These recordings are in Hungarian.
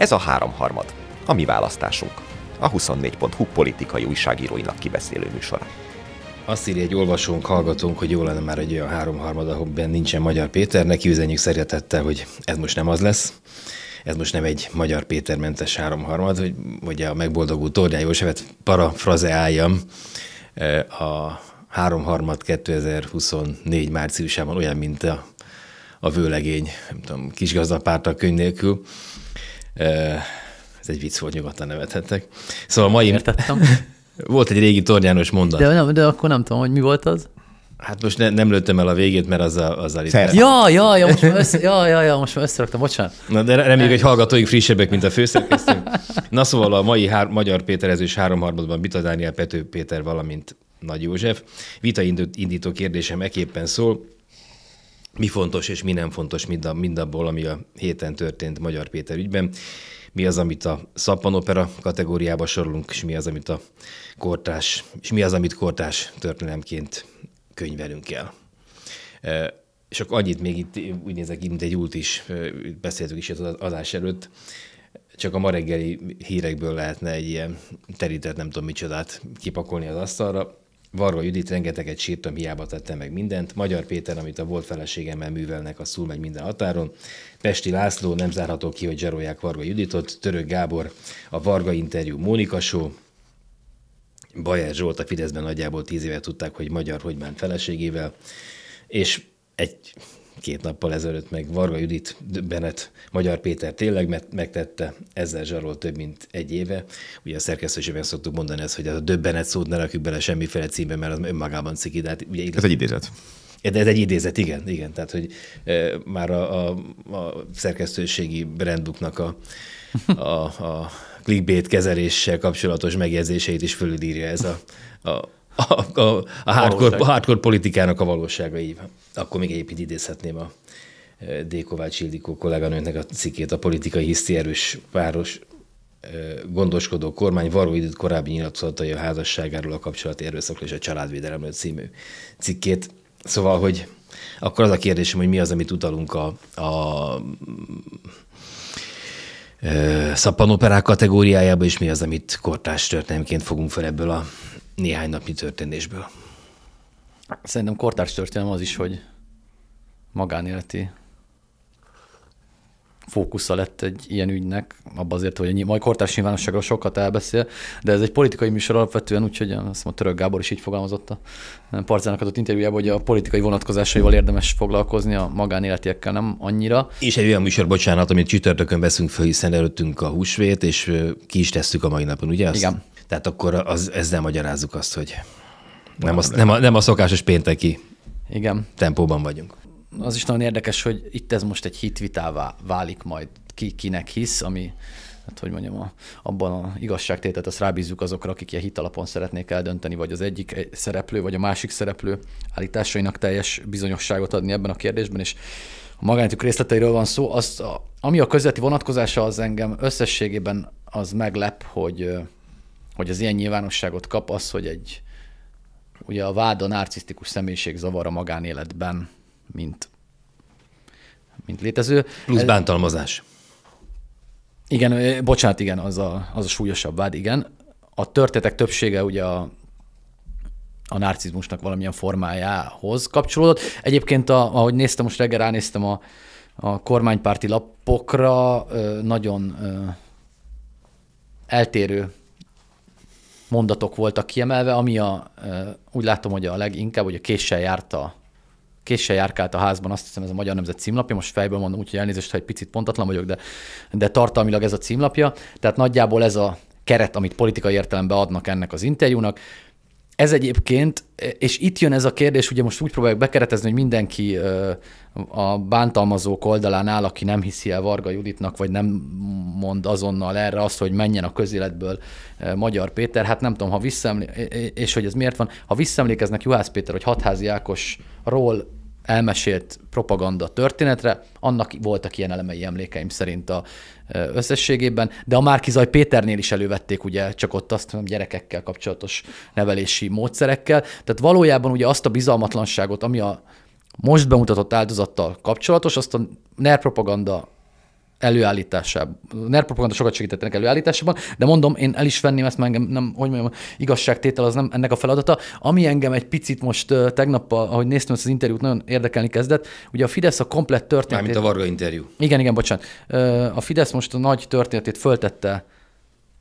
Ez a háromharmad, a mi választásunk. A 24.hu politikai újságíróinak kibeszélő műsora. Azt írja egy olvasónk, hallgatónk, hogy jó lenne már egy olyan háromharmad, ahonnan nincsen Magyar Péter. Neki üzenjük szeretettel, hogy ez most nem az lesz ez most nem egy Magyar Péter mentes háromharmad, hogy ugye a megboldogó Tordján Józsefet parafrazeáljam, a háromharmad 2024 márciusában olyan, mint a, a vőlegény, nem tudom, kisgazdapárta könyv nélkül. Ez egy vicc volt, nyugodtan nevethettek. Szóval a mai... Értettem. Volt egy régi tornyános mondat. De, nem, de akkor nem tudom, hogy mi volt az. Hát most ne, nem lőttem el a végét, mert azzal, azzal itt... Ja, ja, ja, most már, össze, ja, ja, ja, most már összeraktam, bocsánat. Na, de reméljük, hogy hallgatóink frissebbek, mint a főszerkesztő. Na szóval a mai hár, magyar péterezős háromharmadban Bita Dániel, Pető Péter, valamint Nagy József. Vita indító kérdésem eképpen szól, mi fontos és mi nem fontos mind mind a abból ami a héten történt Magyar Péter ügyben. Mi az, amit a szappanopera kategóriába sorolunk, és mi az, amit a kortás, és mi az, amit kortás történelemként könyvelünk el. E, és akkor annyit még itt úgy nézek mint egy út is, e, beszéltük is az adás előtt, csak a ma reggeli hírekből lehetne egy ilyen terített, nem tudom micsodát kipakolni az asztalra. Varga Judit rengeteget sírtam, hiába tettem meg mindent. Magyar Péter, amit a volt feleségemmel művelnek, a szúr megy minden határon. Pesti László, nem zárható ki, hogy zsarolják Varga Juditot. Török Gábor, a Varga interjú Mónika Show. Bajer Zsolt a Fideszben nagyjából tíz éve tudták, hogy magyar hogy ment feleségével. És egy két nappal ezelőtt meg Varga Judit Bennett, Magyar Péter tényleg megtette, ezzel zsarol több mint egy éve. Ugye a szerkesztőségben szoktuk mondani ezt, hogy a döbbenet szót ne rakjuk bele semmiféle címbe, mert az önmagában ciki. De hát ugye ez egy idézet. De ez egy idézet, igen, igen. Tehát, hogy e, már a, a, a szerkesztőségi brandbooknak a, a, a clickbait kezeléssel kapcsolatos megjegyzéseit is fölülírja ez a, a a, a, a, a hardcore politikának a valósága, így Akkor még egyébként idézhetném a e, D. Kovács Ildikó kolléganőnek a cikkét, a politikai hiszti erős város e, gondoskodó kormány való időt korábbi nyilatkozatai a házasságáról a kapcsolati erőszakról és a családvédelemről című cikkét. Szóval, hogy akkor az a kérdésem, hogy mi az, amit utalunk a, a e, szappanoperák kategóriájába, és mi az, amit kortárs történelmként fogunk fel ebből a néhány napi történésből. Szerintem kortárs történelem az is, hogy magánéleti fókusza lett egy ilyen ügynek, abban azért, hogy majd kortárs nyilvánosságról sokat elbeszél, de ez egy politikai műsor alapvetően, úgyhogy azt hiszem, a török Gábor is így fogalmazott a Parcának adott interjújában, hogy a politikai vonatkozásaival érdemes foglalkozni, a magánéletiekkel nem annyira. És egy olyan műsor, bocsánat, amit csütörtökön veszünk föl, hiszen előttünk a húsvét, és ki is tesszük a mai napon, ugye? Azt? Igen. Tehát akkor az, ezzel magyarázzuk azt, hogy nem, az, nem, a, nem a szokásos pénteki Igen. tempóban vagyunk. Az is nagyon érdekes, hogy itt ez most egy hitvitává válik majd ki kinek hisz, ami hát hogy mondjam, a, abban a igazságtétet azt rábízzuk azokra, akik ilyen hitalapon szeretnék eldönteni, vagy az egyik szereplő, vagy a másik szereplő állításainak teljes bizonyosságot adni ebben a kérdésben, és a magánytük részleteiről van szó, az, ami a közveti vonatkozása az engem összességében az meglep, hogy hogy az ilyen nyilvánosságot kap az, hogy egy ugye a vád a narcisztikus személyiség zavar a magánéletben, mint, mint létező. Plusz bántalmazás. Igen, bocsánat, igen, az a, az a súlyosabb vád, igen. A történetek többsége ugye a, a narcizmusnak valamilyen formájához kapcsolódott. Egyébként, a, ahogy néztem, most reggel ránéztem a, a kormánypárti lapokra, nagyon eltérő mondatok voltak kiemelve, ami a, úgy látom, hogy a leginkább, hogy a késsel járta késsel járkált a házban, azt hiszem ez a Magyar Nemzet címlapja, most fejből mondom, úgyhogy elnézést, ha egy picit pontatlan vagyok, de, de tartalmilag ez a címlapja. Tehát nagyjából ez a keret, amit politikai értelemben adnak ennek az interjúnak. Ez egyébként, és itt jön ez a kérdés, ugye most úgy próbáljuk bekeretezni, hogy mindenki a bántalmazók oldalán áll, aki nem hiszi el Varga Juditnak, vagy nem mond azonnal erre azt, hogy menjen a közéletből Magyar Péter. Hát nem tudom, ha visszaemlékeznek, és hogy ez miért van, ha visszaemlékeznek Juhász Péter, hogy Hatházi Ákosról elmesélt propaganda történetre, annak voltak ilyen elemei emlékeim szerint a összességében, de a Márkizaj Péternél is elővették, ugye, csak ott azt mondom, gyerekekkel kapcsolatos nevelési módszerekkel. Tehát valójában ugye azt a bizalmatlanságot, ami a most bemutatott áldozattal kapcsolatos, azt a NER propaganda előállításában. NER propaganda sokat segített ennek előállításában, de mondom, én el is venném ezt, mert engem nem, hogy mondjam, igazságtétel az nem ennek a feladata. Ami engem egy picit most tegnap, ahogy néztem ezt az interjút, nagyon érdekelni kezdett, ugye a Fidesz a komplett történetét... Mármint a Varga interjú. Igen, igen, bocsánat. A Fidesz most a nagy történetét föltette,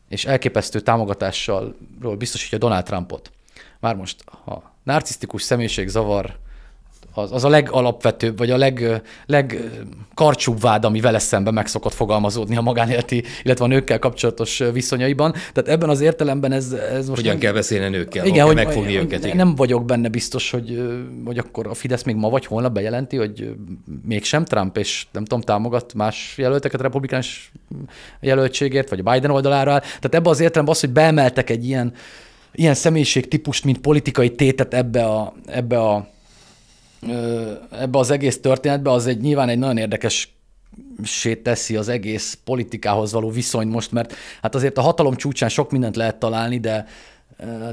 és elképesztő támogatással biztosítja Donald Trumpot. Már most, ha narcisztikus személyiség zavar az, az a legalapvetőbb, vagy a leg, legkarcsúbb vád, ami vele szemben meg szokott fogalmazódni a magánéleti, illetve a nőkkel kapcsolatos viszonyaiban. Tehát ebben az értelemben ez, ez most... Hogyan nem... kell beszélni a nőkkel, igen, hogy megfogni hogy, őket. Igen. Nem vagyok benne biztos, hogy, hogy akkor a Fidesz még ma vagy holnap bejelenti, hogy mégsem Trump, és nem tudom, támogat más jelölteket a republikánus jelöltségért, vagy a Biden oldalára áll. Tehát ebben az értelemben az, hogy beemeltek egy ilyen, ilyen személyiségtípust, mint politikai tétet ebbe a, ebbe a ebbe az egész történetbe, az egy nyilván egy nagyon érdekes teszi az egész politikához való viszony most, mert hát azért a hatalom csúcsán sok mindent lehet találni, de,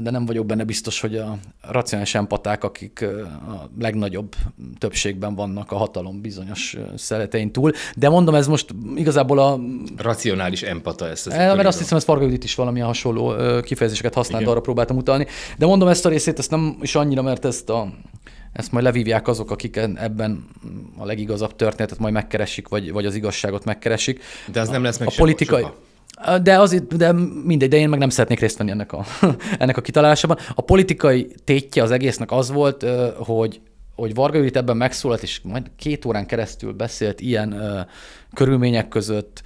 de nem vagyok benne biztos, hogy a racionális empaták, akik a legnagyobb többségben vannak a hatalom bizonyos szeretein túl. De mondom, ez most igazából a... Racionális empata ezt. ezt mert azt hiszem, ez Farga Judit is valami hasonló kifejezéseket használ, arra próbáltam utalni. De mondom ezt a részét, ezt nem is annyira, mert ezt a ezt majd levívják azok, akik ebben a legigazabb történetet majd megkeresik, vagy, vagy az igazságot megkeresik. De az a, nem lesz meg a politikai, De, azért, de mindegy, de én meg nem szeretnék részt venni ennek a, ennek a kitalálásában. A politikai tétje az egésznek az volt, hogy hogy Varga Judit ebben megszólalt, és majd két órán keresztül beszélt ilyen körülmények között,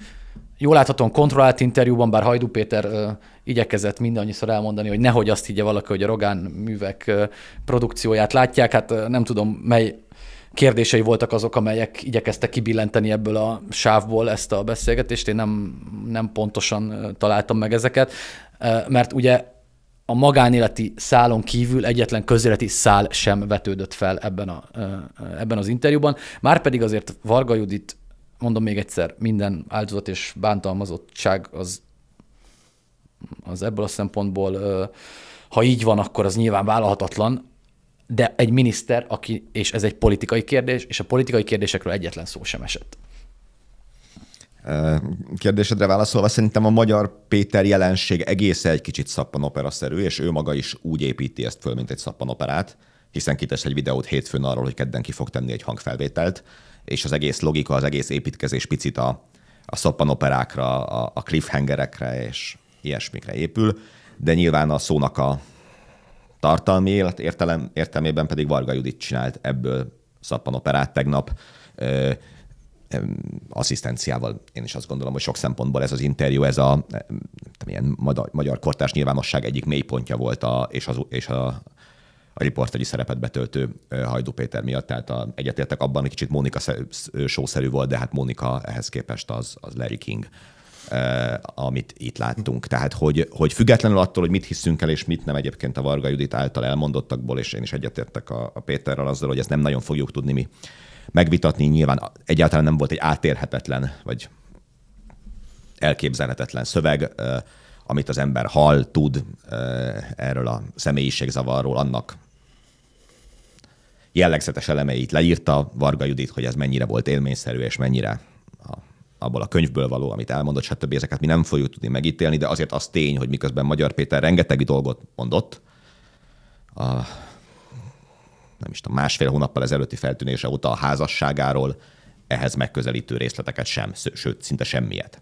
jól láthatóan kontrollált interjúban, bár Hajdú Péter ö, igyekezett mindannyiszor elmondani, hogy nehogy azt higgye valaki, hogy a Rogán művek ö, produkcióját látják, hát ö, nem tudom, mely kérdései voltak azok, amelyek igyekeztek kibillenteni ebből a sávból ezt a beszélgetést, én nem, nem pontosan találtam meg ezeket, mert ugye a magánéleti szálon kívül egyetlen közéleti szál sem vetődött fel ebben, a, ebben az interjúban. Márpedig azért Varga Judit mondom még egyszer, minden áldozat és bántalmazottság az, az ebből a szempontból, ha így van, akkor az nyilván vállalhatatlan, de egy miniszter, aki, és ez egy politikai kérdés, és a politikai kérdésekről egyetlen szó sem esett. Kérdésedre válaszolva, szerintem a magyar Péter jelenség egész egy kicsit szerű és ő maga is úgy építi ezt föl, mint egy szappanoperát, hiszen kitesz egy videót hétfőn arról, hogy kedden ki fog tenni egy hangfelvételt, és az egész logika, az egész építkezés picit a, a szappanoperákra, a, a cliffhangerekre és ilyesmikre épül, de nyilván a szónak a tartalmi élet értelem, értelmében pedig Varga Judit csinált ebből szappanoperát tegnap, ö, asszisztenciával. Én is azt gondolom, hogy sok szempontból ez az interjú, ez a ilyen magyar, magyar kortárs nyilvánosság egyik mélypontja volt, a, és, az, és a, a riporteri szerepet betöltő Hajdú Péter miatt, tehát a, egyetértek abban, hogy kicsit Mónika sószerű volt, de hát Mónika ehhez képest az, az Larry King amit itt láttunk. Tehát, hogy, hogy függetlenül attól, hogy mit hiszünk el és mit nem egyébként a Varga Judit által elmondottakból, és én is egyetértek a, a Péterrel azzal, hogy ezt nem nagyon fogjuk tudni mi megvitatni. Nyilván egyáltalán nem volt egy átérhetetlen, vagy elképzelhetetlen szöveg amit az ember hall, tud erről a személyiségzavarról, annak jellegzetes elemeit leírta Varga Judit, hogy ez mennyire volt élményszerű, és mennyire a, abból a könyvből való, amit elmondott, stb. Ezeket mi nem fogjuk tudni megítélni, de azért az tény, hogy miközben Magyar Péter rengeteg dolgot mondott, a, nem is tudom, másfél hónappal ezelőtti feltűnése óta a házasságáról, ehhez megközelítő részleteket sem, sőt, szinte semmiet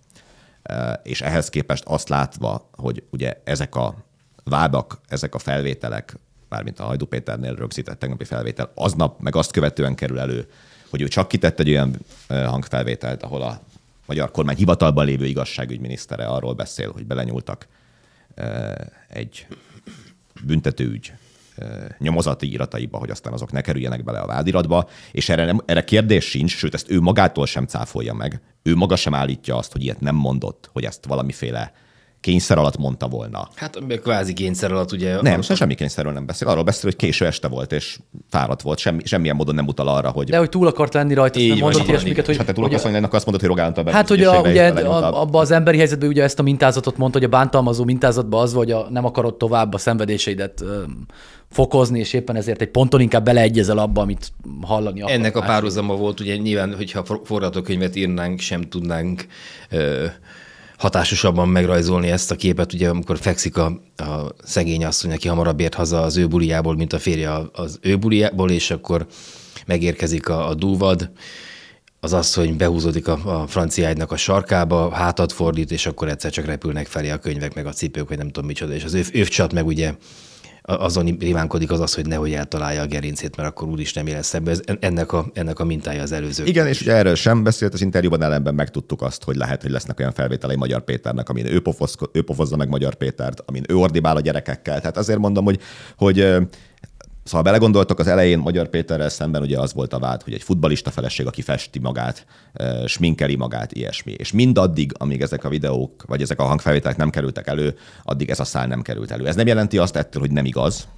és ehhez képest azt látva, hogy ugye ezek a vádak, ezek a felvételek, mármint a Hajdú Péternél rögzített tegnapi felvétel, aznap meg azt követően kerül elő, hogy ő csak kitett egy olyan hangfelvételt, ahol a magyar kormány hivatalban lévő igazságügyminisztere arról beszél, hogy belenyúltak egy büntetőügy nyomozati irataiba, hogy aztán azok ne kerüljenek bele a vádiratba, és erre, nem, erre kérdés sincs, sőt ezt ő magától sem cáfolja meg. Ő maga sem állítja azt, hogy ilyet nem mondott, hogy ezt valamiféle kényszer alatt mondta volna. Hát kvázi kényszer alatt ugye. Nem, most semmi kényszerről nem beszél. Arról beszél, hogy késő este volt, és fáradt volt. Semmi, semmilyen módon nem utal arra, hogy... De hogy túl akart lenni rajta, Így nem mondott ilyesmiket, hogy... Hát te túl akarsz lenni, akkor azt mondod, hogy Rogán Hát hogy a, ugye a, az emberi helyzetben ugye ezt a mintázatot mondta, hogy a bántalmazó mintázatban az, hogy a, nem akarod tovább a szenvedéseidet fokozni, és éppen ezért egy ponton inkább beleegyezel abba, amit hallani akar. Ennek a párhuzama volt, ugye nyilván, hogyha forgatókönyvet írnánk, sem tudnánk ö, hatásosabban megrajzolni ezt a képet, ugye amikor fekszik a, a szegény asszony, aki hamarabb ért haza az ő buliából, mint a férje az ő buliából, és akkor megérkezik a, a dúvad, az hogy behúzódik a, a franciáidnak a sarkába, hátat fordít, és akkor egyszer csak repülnek felé a könyvek, meg a cipők, vagy nem tudom micsoda, és az ő csat meg ugye azon imánkodik az az, hogy nehogy eltalálja a gerincét, mert akkor úgyis nem élesz ebbe. Ez, ennek, a, ennek a mintája az előző. Igen, és ugye erről sem beszélt az interjúban, ellenben megtudtuk azt, hogy lehet, hogy lesznek olyan felvételei Magyar Péternek, amin ő, pofoz, ő pofozza meg Magyar Pétert, amin ő ordibál a gyerekekkel. Tehát azért mondom, hogy, hogy Szóval belegondoltok, az elején Magyar Péterrel szemben ugye az volt a vád, hogy egy futbalista feleség, aki festi magát, sminkeli magát, ilyesmi. És mindaddig, amíg ezek a videók, vagy ezek a hangfelvételek nem kerültek elő, addig ez a szál nem került elő. Ez nem jelenti azt ettől, hogy nem igaz,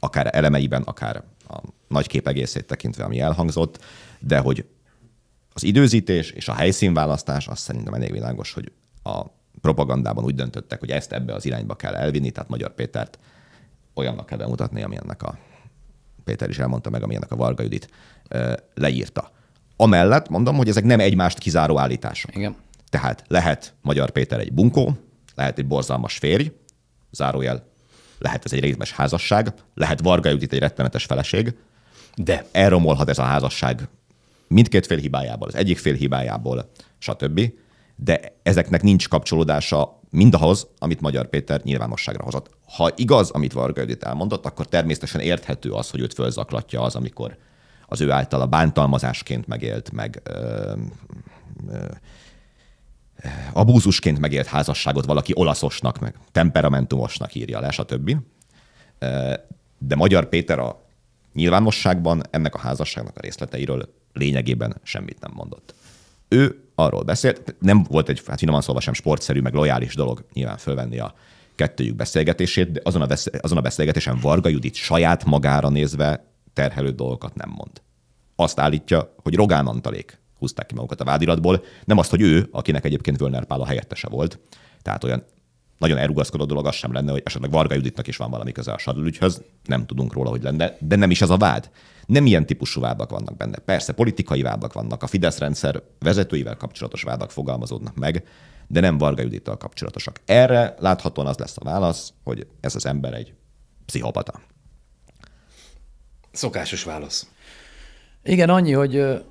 akár elemeiben, akár a nagy kép egészét tekintve, ami elhangzott, de hogy az időzítés és a helyszínválasztás azt szerintem elég világos, hogy a propagandában úgy döntöttek, hogy ezt ebbe az irányba kell elvinni, tehát Magyar Pétert olyannak kell bemutatni, ami ennek a Péter is elmondta meg, ami ennek a Varga Judit leírta. Amellett mondom, hogy ezek nem egymást kizáró állítások. Igen. Tehát lehet Magyar Péter egy bunkó, lehet egy borzalmas férj, zárójel, lehet ez egy rézmes házasság, lehet Varga Judit egy rettenetes feleség, de elromolhat ez a házasság mindkét fél hibájából, az egyik fél hibájából, stb de ezeknek nincs kapcsolódása mindahhoz, amit Magyar Péter nyilvánosságra hozott. Ha igaz, amit Varga Judit elmondott, akkor természetesen érthető az, hogy őt fölzaklatja az, amikor az ő általa bántalmazásként megélt, meg ö, ö, abúzusként megélt házasságot valaki olaszosnak, meg temperamentumosnak írja le, stb. De Magyar Péter a nyilvánosságban ennek a házasságnak a részleteiről lényegében semmit nem mondott ő arról beszélt, nem volt egy, hát finoman szólva sem sportszerű, meg lojális dolog nyilván fölvenni a kettőjük beszélgetését, de azon a, beszél, azon a beszélgetésen Varga Judit saját magára nézve terhelő dolgokat nem mond. Azt állítja, hogy Rogán Antalék húzták ki magukat a vádiratból, nem azt, hogy ő, akinek egyébként Völner Pál a helyettese volt, tehát olyan nagyon elrugaszkodó dolog az sem lenne, hogy esetleg Varga Juditnak is van valami köze a Sadl nem tudunk róla, hogy lenne, de nem is ez a vád nem ilyen típusú vádak vannak benne. Persze politikai vádak vannak, a Fidesz rendszer vezetőivel kapcsolatos vádak fogalmazódnak meg, de nem Varga Judittal kapcsolatosak. Erre láthatóan az lesz a válasz, hogy ez az ember egy pszichopata. Szokásos válasz. Igen, annyi, hogy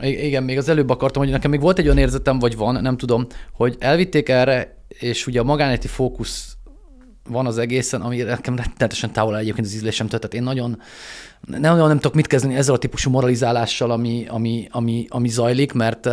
igen, még az előbb akartam, hogy nekem még volt egy olyan érzetem, vagy van, nem tudom, hogy elvitték erre, és ugye a magánéleti fókusz van az egészen, ami nekem rettenetesen távol egyébként az ízlésemtől. Tehát én nagyon, nem, nagyon nem tudok mit kezdeni ezzel a típusú moralizálással, ami, ami, ami, ami zajlik, mert eh,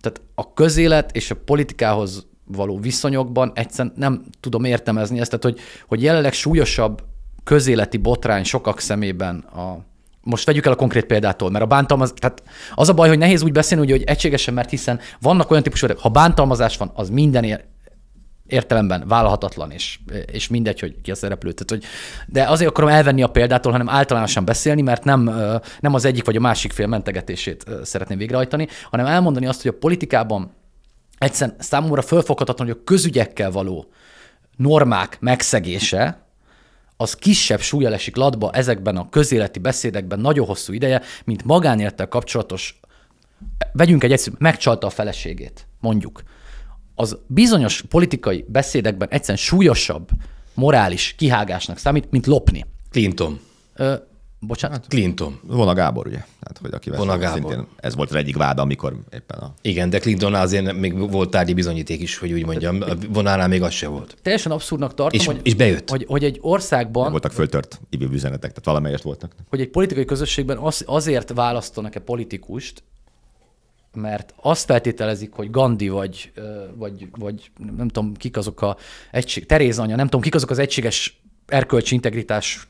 tehát a közélet és a politikához való viszonyokban egyszerűen nem tudom értelmezni ezt, tehát hogy, hogy jelenleg súlyosabb közéleti botrány sokak szemében a most vegyük el a konkrét példától, mert a bántalmaz, tehát az a baj, hogy nehéz úgy beszélni, hogy egységesen, mert hiszen vannak olyan típusú, ha bántalmazás van, az minden értelemben vállalhatatlan, és, és mindegy, hogy ki a szereplő. Tehát, hogy, de azért akarom elvenni a példától, hanem általánosan beszélni, mert nem, nem az egyik vagy a másik fél mentegetését szeretném végrehajtani, hanem elmondani azt, hogy a politikában egyszerűen számomra fölfoghatatlan, hogy a közügyekkel való normák megszegése, az kisebb súlya esik latba ezekben a közéleti beszédekben nagyon hosszú ideje, mint magánélettel kapcsolatos, vegyünk egy egyszerű, megcsalta a feleségét, mondjuk az bizonyos politikai beszédekben egyszerűen súlyosabb morális kihágásnak számít, mint lopni. Clinton. Ö, bocsánat? Hát Clinton. Vona Gábor, ugye? Tehát, hogy aki Vona Gábor. Szintén ez volt az egyik váda, amikor éppen a... Igen, de Clinton azért még volt tárgyi bizonyíték is, hogy úgy mondjam. A hát, vonánál még az se volt. Teljesen abszurdnak tartom, és, hogy, és bejött. Hogy, hogy egy országban... Nem voltak föltört üzenetek, tehát valamelyest voltak. Hogy egy politikai közösségben az, azért választanak-e politikust, mert azt feltételezik, hogy Gandhi vagy, vagy, vagy nem tudom, kik azok a egység, Teréz anya, nem tudom, kik azok az egységes erkölcsi integritás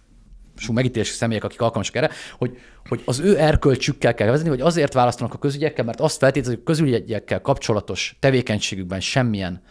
sú megítélésű személyek, akik alkalmasak erre, hogy, hogy az ő erkölcsükkel kell vezetni, hogy azért választanak a közügyekkel, mert azt feltételezik, hogy közügyekkel kapcsolatos tevékenységükben semmilyen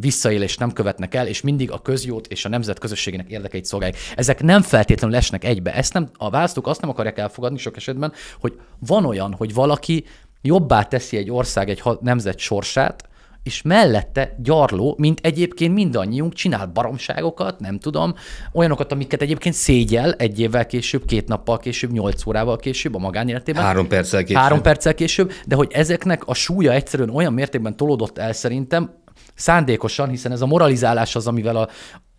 visszaélést nem követnek el, és mindig a közjót és a nemzet közösségének érdekeit szolgálják. Ezek nem feltétlenül lesnek egybe. Ezt nem, a választók azt nem akarják elfogadni sok esetben, hogy van olyan, hogy valaki jobbá teszi egy ország, egy nemzet sorsát, és mellette gyarló, mint egyébként mindannyiunk csinál baromságokat, nem tudom, olyanokat, amiket egyébként szégyel egy évvel később, két nappal később, nyolc órával később a magánéletében. Három perccel később. Három perccel később, de hogy ezeknek a súlya egyszerűen olyan mértékben tolódott el szerintem, szándékosan, hiszen ez a moralizálás az, amivel a,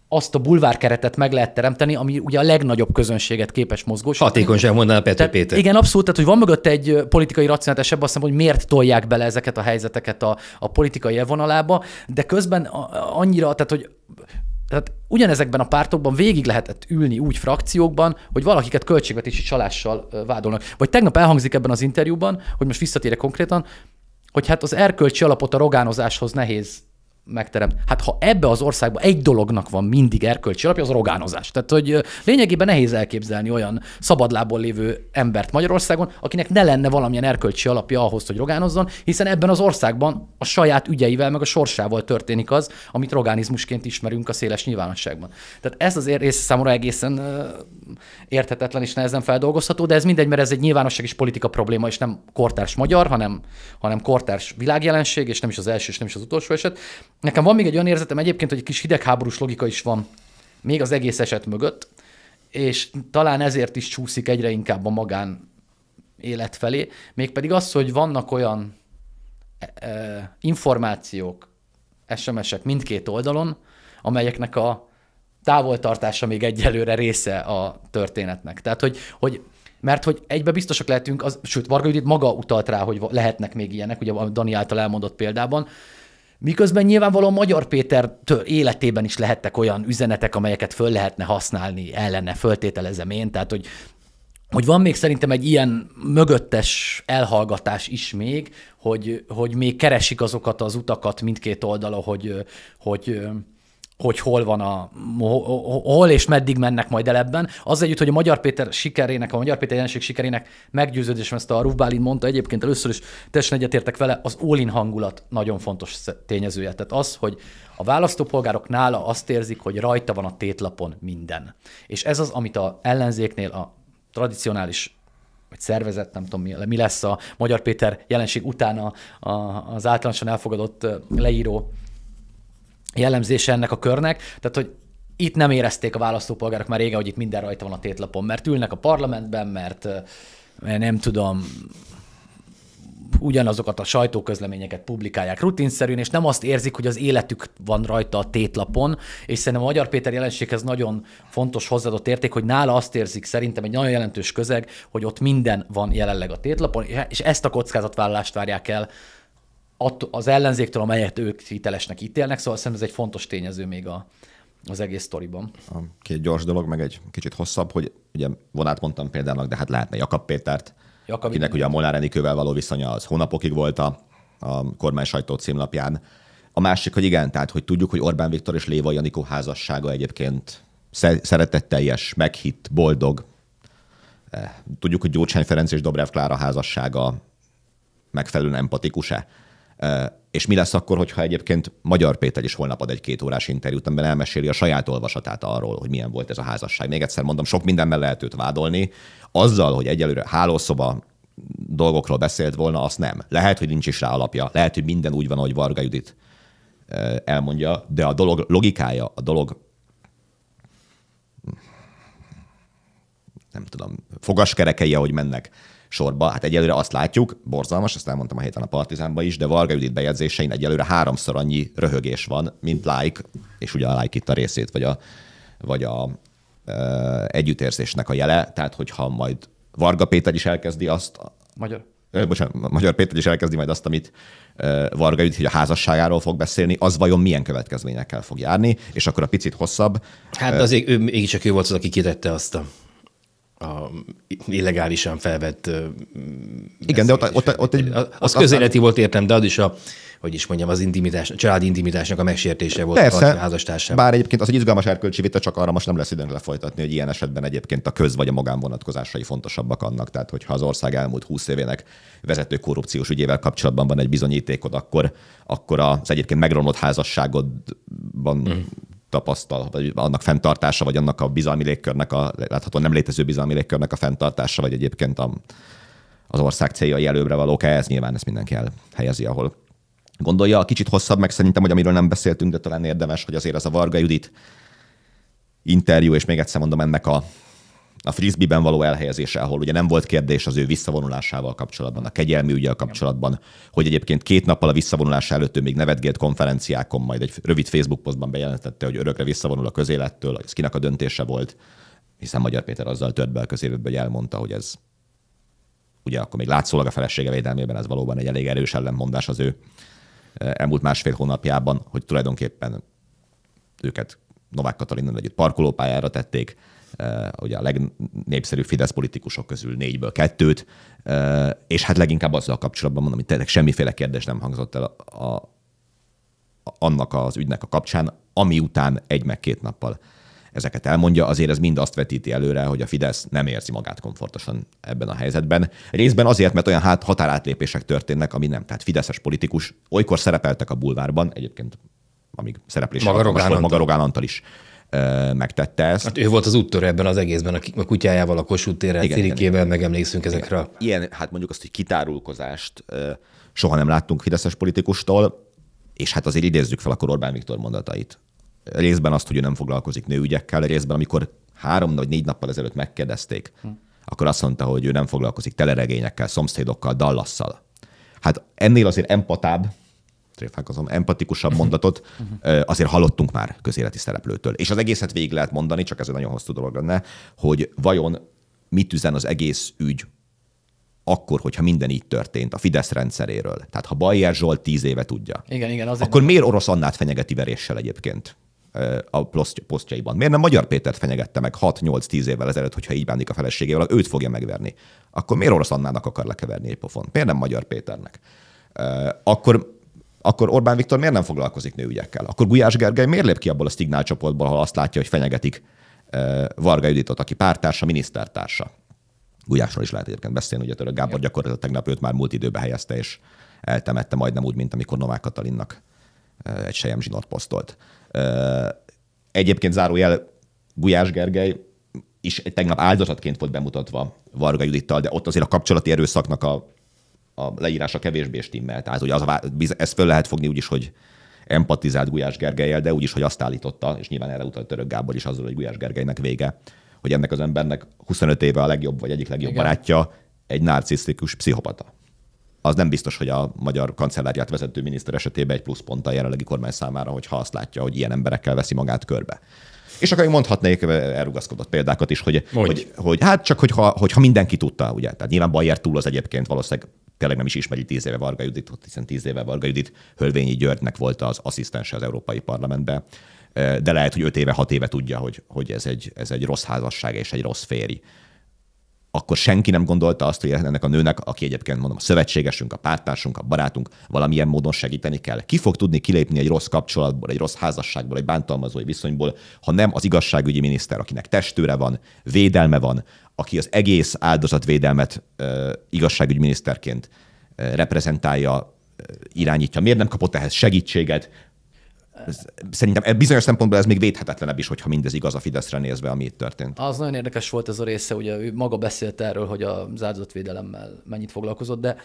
azt a bulvárkeretet meg lehet teremteni, ami ugye a legnagyobb közönséget képes mozgósítani. Hatékonyság mondaná Pető tehát, Péter. Igen, abszolút, tehát hogy van mögött egy politikai ebben, azt hiszem, hogy miért tolják bele ezeket a helyzeteket a, a politikai elvonalába, de közben annyira, tehát hogy tehát ugyanezekben a pártokban végig lehetett ülni úgy frakciókban, hogy valakiket költségvetési csalással vádolnak. Vagy tegnap elhangzik ebben az interjúban, hogy most visszatérek konkrétan, hogy hát az erkölcsi alapot a rogánozáshoz nehéz megteremt. Hát ha ebbe az országban egy dolognak van mindig erkölcsi alapja, az rogánozás. Tehát, hogy lényegében nehéz elképzelni olyan szabadlából lévő embert Magyarországon, akinek ne lenne valamilyen erkölcsi alapja ahhoz, hogy rogánozzon, hiszen ebben az országban a saját ügyeivel, meg a sorsával történik az, amit rogánizmusként ismerünk a széles nyilvánosságban. Tehát ez az rész számomra egészen érthetetlen és nehezen feldolgozható, de ez mindegy, mert ez egy nyilvánosság és politika probléma, és nem kortárs magyar, hanem, hanem kortárs világjelenség, és nem is az első, és nem is az utolsó eset. Nekem van még egy olyan érzetem egyébként, hogy egy kis hidegháborús logika is van még az egész eset mögött, és talán ezért is csúszik egyre inkább a magán élet felé, mégpedig az, hogy vannak olyan e, e információk, SMS-ek mindkét oldalon, amelyeknek a távoltartása még egyelőre része a történetnek. Tehát, hogy, hogy mert hogy egybe biztosak lehetünk, az, sőt, Varga Judit maga utalt rá, hogy lehetnek még ilyenek, ugye a Dani által elmondott példában, Miközben nyilvánvalóan Magyar Péter életében is lehettek olyan üzenetek, amelyeket föl lehetne használni ellene, föltételezem én, tehát hogy hogy van még szerintem egy ilyen mögöttes elhallgatás is még, hogy, hogy még keresik azokat az utakat mindkét oldala, hogy, hogy, hogy hol van a, hol és meddig mennek majd el ebben. Az együtt, hogy a Magyar Péter sikerének, a Magyar Péter jelenség sikerének meggyőződésem, ezt a Ruf Bálin mondta egyébként először is, teljesen egyetértek vele, az all hangulat nagyon fontos tényezője. Tehát az, hogy a választópolgárok nála azt érzik, hogy rajta van a tétlapon minden. És ez az, amit a ellenzéknél a tradicionális vagy szervezet, nem tudom, mi lesz a Magyar Péter jelenség utána az általánosan elfogadott leíró jellemzése ennek a körnek, tehát hogy itt nem érezték a választópolgárok már régen, hogy itt minden rajta van a tétlapon, mert ülnek a parlamentben, mert, mert eh, nem tudom, ugyanazokat a sajtóközleményeket publikálják rutinszerűen, és nem azt érzik, hogy az életük van rajta a tétlapon, és szerintem a Magyar Péter jelenséghez nagyon fontos hozzáadott érték, hogy nála azt érzik szerintem egy nagyon jelentős közeg, hogy ott minden van jelenleg a tétlapon, és ezt a kockázatvállalást várják el az ellenzéktől, amelyet ők hitelesnek ítélnek, szóval szerintem ez egy fontos tényező még a, az egész sztoriban. Két gyors dolog, meg egy kicsit hosszabb, hogy ugye vonát mondtam példának, de hát lehetne Jakab Pétert, Jakab akinek ugye a Molnár Enikővel való viszonya az hónapokig volt a, a kormány sajtó címlapján. A másik, hogy igen, tehát hogy tudjuk, hogy Orbán Viktor és Léva Janikó házassága egyébként szeretetteljes, meghitt, boldog. Eh, tudjuk, hogy Gyurcsány Ferenc és Dobrev Klára házassága megfelelően empatikus-e. És mi lesz akkor, hogyha egyébként Magyar Péter is holnap ad egy két órás interjút, amiben elmeséli a saját olvasatát arról, hogy milyen volt ez a házasság. Még egyszer mondom, sok mindenben lehet őt vádolni. Azzal, hogy egyelőre hálószoba dolgokról beszélt volna, azt nem. Lehet, hogy nincs is rá alapja, lehet, hogy minden úgy van, ahogy Varga Judit elmondja, de a dolog logikája, a dolog nem tudom, fogaskerekei, ahogy mennek, sorba. Hát egyelőre azt látjuk, borzalmas, ezt elmondtam a héten a Partizánban is, de Varga Judit bejegyzésein egyelőre háromszor annyi röhögés van, mint like, és ugye a like itt a részét, vagy a, vagy a e, együttérzésnek a jele. Tehát, hogyha majd Varga Péter is elkezdi azt... Magyar bocsánat, Magyar Péter is elkezdi majd azt, amit Varga Judit, hogy a házasságáról fog beszélni, az vajon milyen következményekkel fog járni, és akkor a picit hosszabb. Hát azért ő, mégiscsak ő volt az, aki kitette azt a a illegálisan felvett... Igen, de ott, ott, ott egy... Az, ott, közéleti volt értem, de az is a, hogy is mondjam, az intimitás, a család intimitásnak a megsértése volt Persze, a házastársa. Bár egyébként az egy izgalmas erkölcsi vita, csak arra most nem lesz időnk lefolytatni, hogy ilyen esetben egyébként a köz vagy a magán vonatkozásai fontosabbak annak. Tehát, hogyha az ország elmúlt 20 évének vezető korrupciós ügyével kapcsolatban van egy bizonyítékod, akkor, akkor az egyébként megromlott házasságodban mm tapasztal, vagy annak fenntartása, vagy annak a bizalmi légkörnek, a látható nem létező bizalmi légkörnek a fenntartása, vagy egyébként a, az ország célja előbbre valók ez nyilván ezt mindenki elhelyezi, ahol gondolja. kicsit hosszabb, meg szerintem, hogy amiről nem beszéltünk, de talán érdemes, hogy azért ez a Varga Judit interjú, és még egyszer mondom, ennek a a frisbee-ben való elhelyezése, ahol ugye nem volt kérdés az ő visszavonulásával kapcsolatban, a kegyelmi ügyel kapcsolatban, hogy egyébként két nappal a visszavonulás előtt ő még nevetgélt konferenciákon, majd egy rövid Facebook posztban bejelentette, hogy örökre visszavonul a közélettől, ez kinek a döntése volt, hiszen Magyar Péter azzal tört be a közéletbe, hogy elmondta, hogy ez ugye akkor még látszólag a felesége védelmében ez valóban egy elég erős ellenmondás az ő eh, elmúlt másfél hónapjában, hogy tulajdonképpen őket Novák Katalinnal együtt parkolópályára tették, Eh, ugye a legnépszerűbb Fidesz politikusok közül négyből kettőt, eh, és hát leginkább azzal kapcsolatban mondom, hogy tényleg semmiféle kérdés nem hangzott el a, a, annak az ügynek a kapcsán, ami után egy meg két nappal ezeket elmondja, azért ez mind azt vetíti előre, hogy a Fidesz nem érzi magát komfortosan ebben a helyzetben. Részben azért, mert olyan hát határátlépések történnek, ami nem. Tehát Fideszes politikus olykor szerepeltek a bulvárban, egyébként amíg szereplés maga Rogán, Antal. maga Rogán Antal is megtette ezt. Hát ő volt az úttörő ebben az egészben, a kutyájával, a Kossuth téren, Cirikével megemlékszünk igen. ezekre. Ilyen, hát mondjuk azt, hogy kitárulkozást soha nem láttunk Fideszes politikustól, és hát azért idézzük fel akkor Orbán Viktor mondatait. Részben azt, hogy ő nem foglalkozik nőügyekkel, részben amikor három vagy négy nappal ezelőtt megkérdezték, hm. akkor azt mondta, hogy ő nem foglalkozik teleregényekkel, szomszédokkal, dallasszal. Hát ennél azért empatább tréfálkozom, empatikusabb mondatot mhm. azért hallottunk már közéleti szereplőtől. És az egészet végig lehet mondani, csak ez egy nagyon hosszú dolog lenne, hogy vajon mit üzen az egész ügy akkor, hogyha minden így történt a Fidesz rendszeréről. Tehát ha Bajer Zsolt tíz éve tudja, igen, igen, azért akkor miért orosz Annát fenyegeti veréssel egyébként? a posztjaiban. Miért nem Magyar Pétert fenyegette meg 6-8-10 évvel ezelőtt, hogyha így bánik a feleségével, őt fogja megverni? Akkor miért Orosz Annának akar lekeverni egy pofont? Miért nem Magyar Péternek? Akkor akkor Orbán Viktor miért nem foglalkozik nőügyekkel? Akkor Gulyás Gergely miért lép ki abból a szignál csoportból, ha azt látja, hogy fenyegetik Varga Juditot, aki pártársa, minisztertársa. Gulyásról is lehet egyébként beszélni, ugye a Gábor gyakorlatilag tegnap őt már múlt időbe helyezte, és eltemette majdnem úgy, mint amikor Novák Katalinnak egy sejem zsinót posztolt. Egyébként zárójel Gulyás Gergely is tegnap áldozatként volt bemutatva Varga Judittal, de ott azért a kapcsolati erőszaknak a a leírása kevésbé stimmel. Tehát ugye az a, ezt föl lehet fogni úgy is, hogy empatizált Gulyás Gergelyel, de úgy is, hogy azt állította, és nyilván erre utalt Török Gábor is azzal, hogy Gulyás Gergelynek vége, hogy ennek az embernek 25 éve a legjobb, vagy egyik legjobb Igen. barátja egy narcisztikus pszichopata. Az nem biztos, hogy a magyar kancelláriát vezető miniszter esetében egy pont a jelenlegi kormány számára, hogy ha azt látja, hogy ilyen emberekkel veszi magát körbe. És akkor mondhatnék elrugaszkodott példákat is, hogy, hogy? hogy, hogy hát csak hogyha, hogyha mindenki tudta, ugye. Tehát nyilván Bayer túl az egyébként valószínűleg tényleg nem is ismeri tíz éve Varga Juditot, hiszen tíz éve Varga Judit Hölvényi Györgynek volt az asszisztense az Európai Parlamentben, de lehet, hogy öt éve, hat éve tudja, hogy, hogy ez, egy, ez egy rossz házasság és egy rossz férj akkor senki nem gondolta azt, hogy ennek a nőnek, aki egyébként mondom a szövetségesünk, a pártársunk, a barátunk, valamilyen módon segíteni kell. Ki fog tudni kilépni egy rossz kapcsolatból, egy rossz házasságból, egy bántalmazói viszonyból, ha nem az igazságügyi miniszter, akinek testőre van, védelme van, aki az egész áldozatvédelmet igazságügyminiszterként reprezentálja, irányítja. Miért nem kapott ehhez segítséget? Szerintem e, bizonyos szempontból ez még védhetetlenebb is, hogyha mindez igaz a Fideszre nézve, ami itt történt. Az nagyon érdekes volt ez a része, ugye ő maga beszélt erről, hogy az áldozatvédelemmel mennyit foglalkozott, de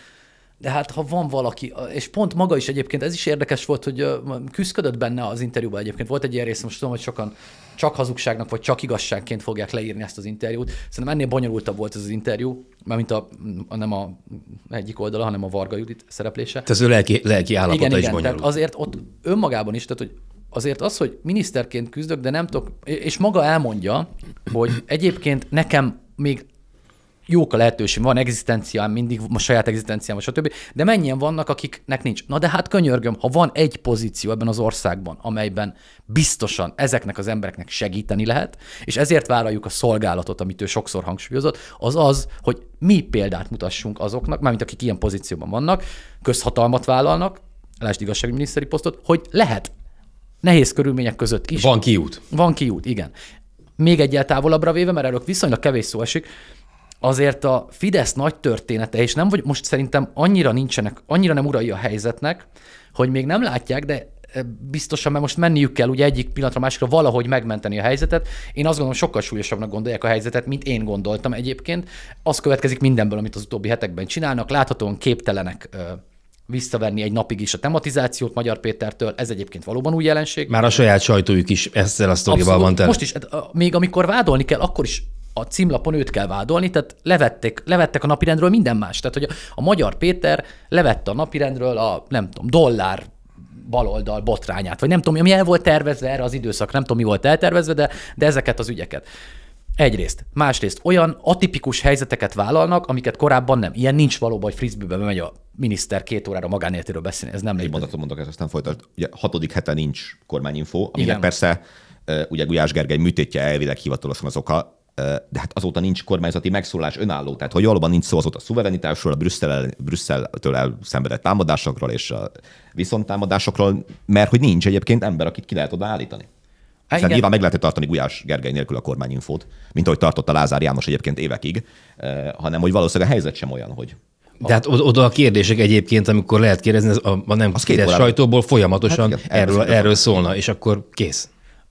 de hát ha van valaki, és pont maga is egyébként, ez is érdekes volt, hogy küzdködött benne az interjúban egyébként. Volt egy ilyen része, most tudom, hogy sokan csak hazugságnak, vagy csak igazságként fogják leírni ezt az interjút. Szerintem ennél bonyolultabb volt ez az interjú, mármint a, nem a egyik oldala, hanem a Varga Judit szereplése. Tehát az ő lelki, lelki állapota igen, is igen, bonyolult. Tehát azért ott önmagában is, tehát hogy azért az, hogy miniszterként küzdök, de nem tudok, és maga elmondja, hogy egyébként nekem még jók a lehetőség, van egzisztenciám mindig, a saját egzisztenciám, stb. De mennyien vannak, akiknek nincs? Na de hát könyörgöm, ha van egy pozíció ebben az országban, amelyben biztosan ezeknek az embereknek segíteni lehet, és ezért vállaljuk a szolgálatot, amit ő sokszor hangsúlyozott, az az, hogy mi példát mutassunk azoknak, mármint akik ilyen pozícióban vannak, közhatalmat vállalnak, lásd igazságügyminiszteri posztot, hogy lehet nehéz körülmények között is. Van kiút. Van kiút, igen. Még egyel távolabbra véve, mert erről viszonylag kevés szó esik, azért a Fidesz nagy története, és nem vagy most szerintem annyira nincsenek, annyira nem urai a helyzetnek, hogy még nem látják, de e, biztosan, mert most menniük kell ugye egyik pillanatra másikra valahogy megmenteni a helyzetet. Én azt gondolom, sokkal súlyosabbnak gondolják a helyzetet, mint én gondoltam egyébként. Az következik mindenből, amit az utóbbi hetekben csinálnak. Láthatóan képtelenek visszaverni egy napig is a tematizációt Magyar Pétertől, ez egyébként valóban új jelenség. Már a saját sajtójuk is ezzel a sztorival van tele. Most is, hát, még amikor vádolni kell, akkor is a címlapon őt kell vádolni, tehát levették levettek a napirendről minden más. Tehát, hogy a, a magyar Péter levette a napirendről a, nem tudom, dollár baloldal botrányát, vagy nem tudom, mi el volt tervezve erre az időszak, nem tudom, mi volt eltervezve, de, de ezeket az ügyeket. Egyrészt. Másrészt olyan atipikus helyzeteket vállalnak, amiket korábban nem. Ilyen nincs valóban, hogy frisbee megy a miniszter két órára magánéletéről beszélni. Ez nem Egy mondatot mondok, ezt aztán folytat. Ugye hatodik hete nincs kormányinfó, aminek Igen. persze ugye Gulyás Gergely műtétje elvileg hivatalosan az oka, de hát azóta nincs kormányzati megszólás önálló, tehát hogy valóban nincs szó azóta a szuverenitásról, a Brüsszel, Brüsszeltől elszenvedett támadásokról és a viszontámadásokról, mert hogy nincs egyébként ember, akit ki lehet odaállítani. Hát igen. nyilván meg lehetett tartani Gulyás Gergely nélkül a kormányinfót, mint ahogy tartotta Lázár János egyébként évekig, hanem hogy valószínűleg a helyzet sem olyan, hogy de hát oda a kérdések egyébként, amikor lehet kérdezni, a, a nem az kérdez sajtóból folyamatosan hát igen, erről, erről szólna, és akkor kész.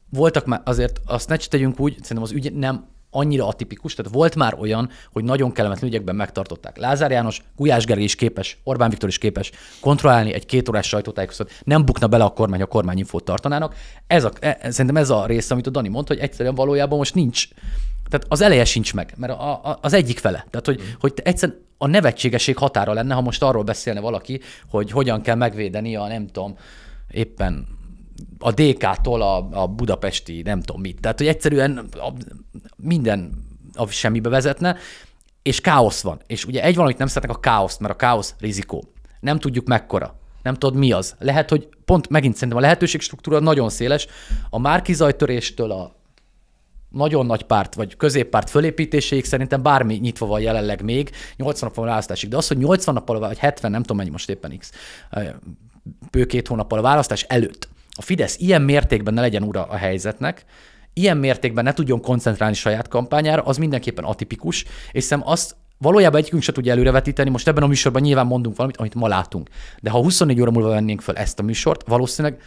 Voltak már, azért azt ne tegyünk úgy, szerintem az ügy nem annyira atipikus, tehát volt már olyan, hogy nagyon kellemetlen ügyekben megtartották. Lázár János, Gulyás Gergely is képes, Orbán Viktor is képes kontrollálni egy két órás sajtótájékoztatót, nem bukna bele a kormány, a kormányinfót tartanának. Ez a, e, e szerintem ez a része, amit a Dani mondta, hogy egyszerűen valójában most nincs. Tehát az eleje sincs meg, mert a, a, az egyik fele. Tehát, hogy, mm. hogy egyszerűen a nevetségeség határa lenne, ha most arról beszélne valaki, hogy hogyan kell megvédeni a nem tudom, éppen a DK-tól a, a budapesti nem tudom mit. Tehát, hogy egyszerűen a, minden a semmibe vezetne, és káosz van. És ugye egy van, hogy nem szeretnek a káoszt, mert a káosz rizikó. Nem tudjuk mekkora. Nem tudod, mi az. Lehet, hogy pont megint szerintem a lehetőség struktúra nagyon széles. A márkizajtöréstől a nagyon nagy párt vagy középpárt fölépítéséig szerintem bármi nyitva van jelenleg még, 80 nap van választásig, de az, hogy 80 alá vagy 70, nem tudom mennyi most éppen X, bő két hónap a választás előtt a Fidesz ilyen mértékben ne legyen ura a helyzetnek, ilyen mértékben ne tudjon koncentrálni saját kampányára, az mindenképpen atipikus, és hiszem azt valójában egyikünk se tudja előrevetíteni, most ebben a műsorban nyilván mondunk valamit, amit ma látunk. De ha 24 óra múlva vennénk fel ezt a műsort, valószínűleg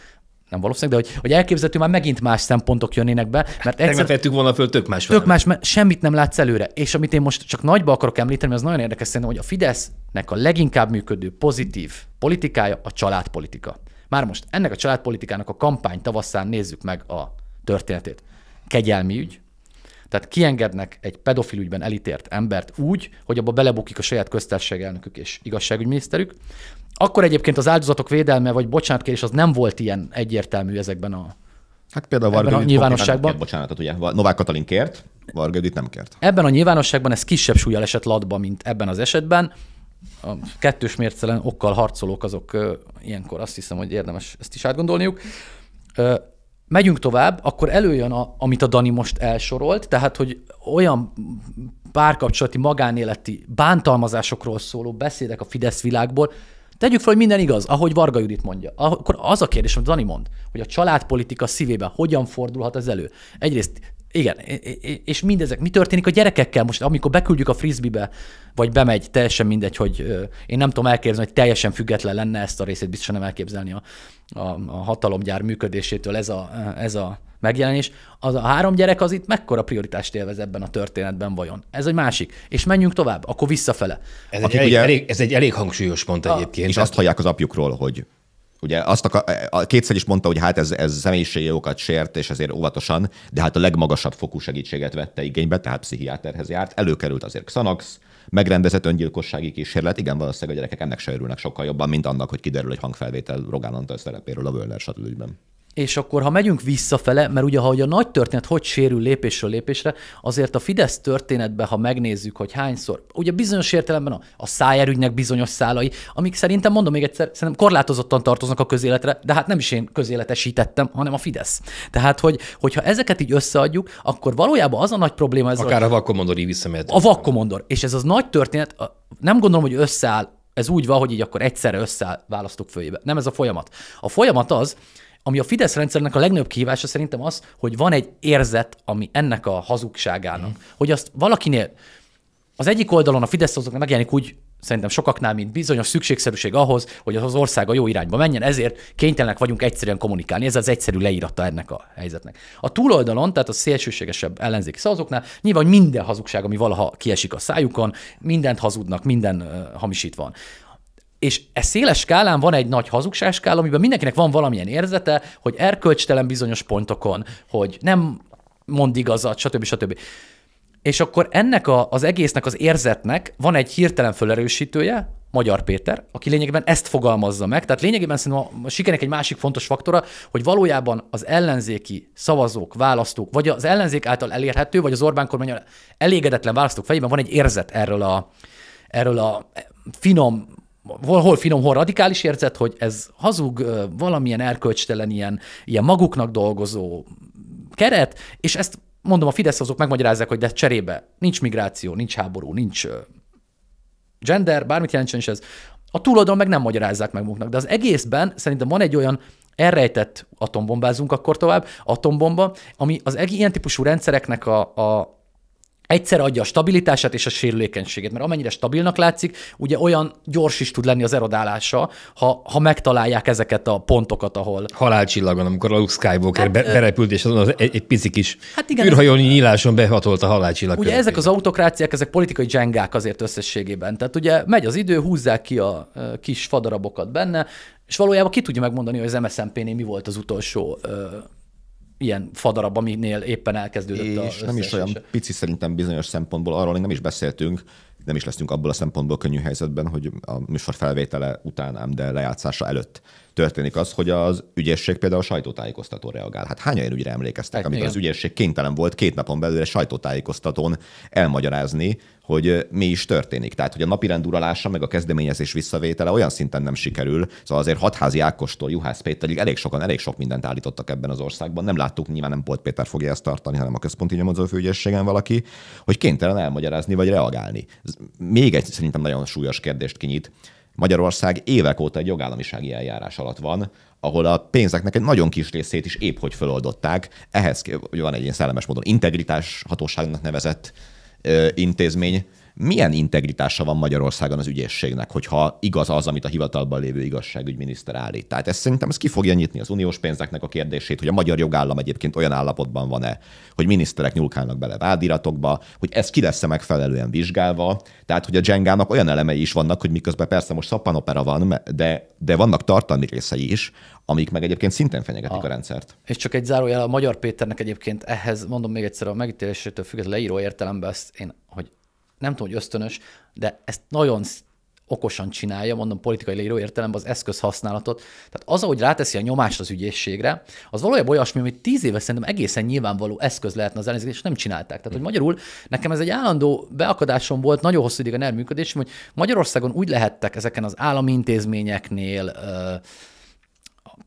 nem valószínűleg, de hogy, hogy elképzelhető már megint más szempontok jönnének be, mert hát, egyszer... vettük volna föl tök más. Tök más, mert semmit nem látsz előre. És amit én most csak nagyba akarok említeni, az nagyon érdekes szerintem, hogy a Fidesznek a leginkább működő pozitív politikája a családpolitika. Már most ennek a családpolitikának a kampány tavaszán nézzük meg a történetét. Kegyelmi ügy, tehát kiengednek egy pedofil ügyben elítért embert úgy, hogy abba belebukik a saját köztársaságelnökük és igazságügyminiszterük. Akkor egyébként az áldozatok védelme vagy bocsánatkérés az nem volt ilyen egyértelmű ezekben a Hát például Varga a nyilvánosságban. Kért bocsánatot, ugye? Novák Katalin kért, Varga nem kért. Ebben a nyilvánosságban ez kisebb súlyal esett latba, mint ebben az esetben a kettős mércelen okkal harcolók azok ilyenkor azt hiszem, hogy érdemes ezt is átgondolniuk. Megyünk tovább, akkor előjön, a, amit a Dani most elsorolt, tehát, hogy olyan párkapcsolati, magánéleti bántalmazásokról szóló beszédek a Fidesz világból, tegyük fel, hogy minden igaz, ahogy Varga Judit mondja. Akkor az a kérdés, amit Dani mond, hogy a családpolitika szívében hogyan fordulhat ez elő. Egyrészt igen, és mindezek. Mi történik a gyerekekkel most, amikor beküldjük a frisbee-be, vagy bemegy, teljesen mindegy, hogy én nem tudom elképzelni, hogy teljesen független lenne ezt a részét, biztosan nem elképzelni a, a, a hatalomgyár működésétől ez a, ez a megjelenés. Az a három gyerek az itt mekkora prioritást élvez ebben a történetben vajon? Ez egy másik. És menjünk tovább, akkor visszafele. Ez, egy elég, ugye... elég, ez egy elég hangsúlyos pont a, egyébként. És azt hallják az apjukról, hogy Ugye azt a kétszer is mondta, hogy hát ez, ez személyiségi jogokat sért, és ezért óvatosan, de hát a legmagasabb fokú segítséget vette igénybe, tehát pszichiáterhez járt. Előkerült azért Xanax, megrendezett öngyilkossági kísérlet. Igen, valószínűleg a gyerekek ennek se örülnek sokkal jobban, mint annak, hogy kiderül, egy hangfelvétel Rogán Antal szerepéről a Völner ügyben és akkor, ha megyünk visszafele, mert ugye, ahogy a nagy történet hogy sérül lépésről lépésre, azért a Fidesz történetben, ha megnézzük, hogy hányszor, ugye bizonyos értelemben a, a szájerügynek bizonyos szálai, amik szerintem, mondom még egyszer, szerintem korlátozottan tartoznak a közéletre, de hát nem is én közéletesítettem, hanem a Fidesz. Tehát, hogy, hogyha ezeket így összeadjuk, akkor valójában az a nagy probléma ez. Akár a, a vakkomondori visszamehet. A vakkomondor. És ez az nagy történet, nem gondolom, hogy összeáll ez úgy van, hogy így akkor egyszerre összeáll választók főjébe. Nem ez a folyamat. A folyamat az, ami a Fidesz rendszernek a legnagyobb kihívása szerintem az, hogy van egy érzet, ami ennek a hazugságának, mm. hogy azt valakinél az egyik oldalon a Fidesz azoknak megjelenik úgy, szerintem sokaknál, mint bizonyos szükségszerűség ahhoz, hogy az ország a jó irányba menjen, ezért kénytelenek vagyunk egyszerűen kommunikálni. Ez az egyszerű leírata ennek a helyzetnek. A túloldalon, tehát a szélsőségesebb ellenzéki szavazóknál nyilván minden hazugság, ami valaha kiesik a szájukon, mindent hazudnak, minden uh, hamisít van és e széles skálán van egy nagy skála, amiben mindenkinek van valamilyen érzete, hogy erkölcstelen bizonyos pontokon, hogy nem mond igazat, stb. stb. És akkor ennek a, az egésznek, az érzetnek van egy hirtelen fölerősítője, Magyar Péter, aki lényegében ezt fogalmazza meg. Tehát lényegében szerintem a sikernek egy másik fontos faktora, hogy valójában az ellenzéki szavazók, választók, vagy az ellenzék által elérhető, vagy az Orbán kormány elégedetlen választók fejében van egy érzet erről a, erről a finom hol, hol finom, hol radikális érzet, hogy ez hazug, valamilyen erkölcstelen, ilyen, ilyen maguknak dolgozó keret, és ezt mondom, a Fidesz azok megmagyarázzák, hogy de cserébe nincs migráció, nincs háború, nincs gender, bármit jelentsen is ez. A túloldalon meg nem magyarázzák meg maguknak, de az egészben szerintem van egy olyan elrejtett atombombázunk akkor tovább, atombomba, ami az egy ilyen típusú rendszereknek a, a egyszer adja a stabilitását és a sérülékenységet, mert amennyire stabilnak látszik, ugye olyan gyors is tud lenni az erodálása, ha, ha megtalálják ezeket a pontokat, ahol... Halálcsillagon, amikor a Luke Skywalker hát, be, berepült, és azon az egy, egy pici kis hát igen, űrhajón ez... nyíláson behatolt a halálcsillag. Ugye ezek az autokráciák, ezek politikai dzsengák azért összességében. Tehát ugye megy az idő, húzzák ki a kis fadarabokat benne, és valójában ki tudja megmondani, hogy az MSZMP-nél mi volt az utolsó ilyen fadarab, aminél éppen elkezdődött és a És nem is olyan pici szerintem bizonyos szempontból, arról még nem is beszéltünk, nem is leszünk abból a szempontból könnyű helyzetben, hogy a műsor felvétele után, ám de lejátszása előtt történik az, hogy az ügyesség például a sajtótájékoztató reagál. Hát hány olyan ügyre emlékeztek, hát, amikor igen. az ügyesség kénytelen volt két napon belül egy sajtótájékoztatón elmagyarázni, hogy mi is történik. Tehát, hogy a napirend rendúralása, meg a kezdeményezés visszavétele olyan szinten nem sikerül. Szóval azért hatházi Ákostól Juhász Péterig elég sokan, elég sok mindent állítottak ebben az országban. Nem láttuk, nyilván nem volt Péter fogja ezt tartani, hanem a központi nyomozófőügyességen valaki, hogy kénytelen elmagyarázni vagy reagálni. Ez még egy szerintem nagyon súlyos kérdést kinyit, Magyarország évek óta egy jogállamisági eljárás alatt van, ahol a pénzeknek egy nagyon kis részét is épp hogy föloldották. Ehhez van egy ilyen szellemes módon integritás hatóságnak nevezett ö, intézmény, milyen integritása van Magyarországon az ügyészségnek, hogyha igaz az, amit a hivatalban lévő igazságügyminiszter állít. Tehát ez szerintem ez ki fogja nyitni az uniós pénzeknek a kérdését, hogy a magyar jogállam egyébként olyan állapotban van-e, hogy miniszterek nyúlkálnak bele vádiratokba, hogy ez ki lesz-e megfelelően vizsgálva. Tehát, hogy a Jengának olyan elemei is vannak, hogy miközben persze most szappanopera van, de, de vannak tartalmi részei is, amik meg egyébként szintén fenyegetik a, a rendszert. És csak egy zárójel, a Magyar Péternek egyébként ehhez, mondom még egyszer, a megítélésétől függetlenül leíró értelemben ezt én, hogy nem tudom, hogy ösztönös, de ezt nagyon okosan csinálja, mondom politikai leíró értelemben az eszközhasználatot. Tehát az, ahogy ráteszi a nyomást az ügyészségre, az valójában olyasmi, amit tíz éve szerintem egészen nyilvánvaló eszköz lehetne az ellenzék, és nem csinálták. Tehát, hogy magyarul nekem ez egy állandó beakadásom volt, nagyon hosszú ideig a működésem, hogy Magyarországon úgy lehettek ezeken az állami intézményeknél,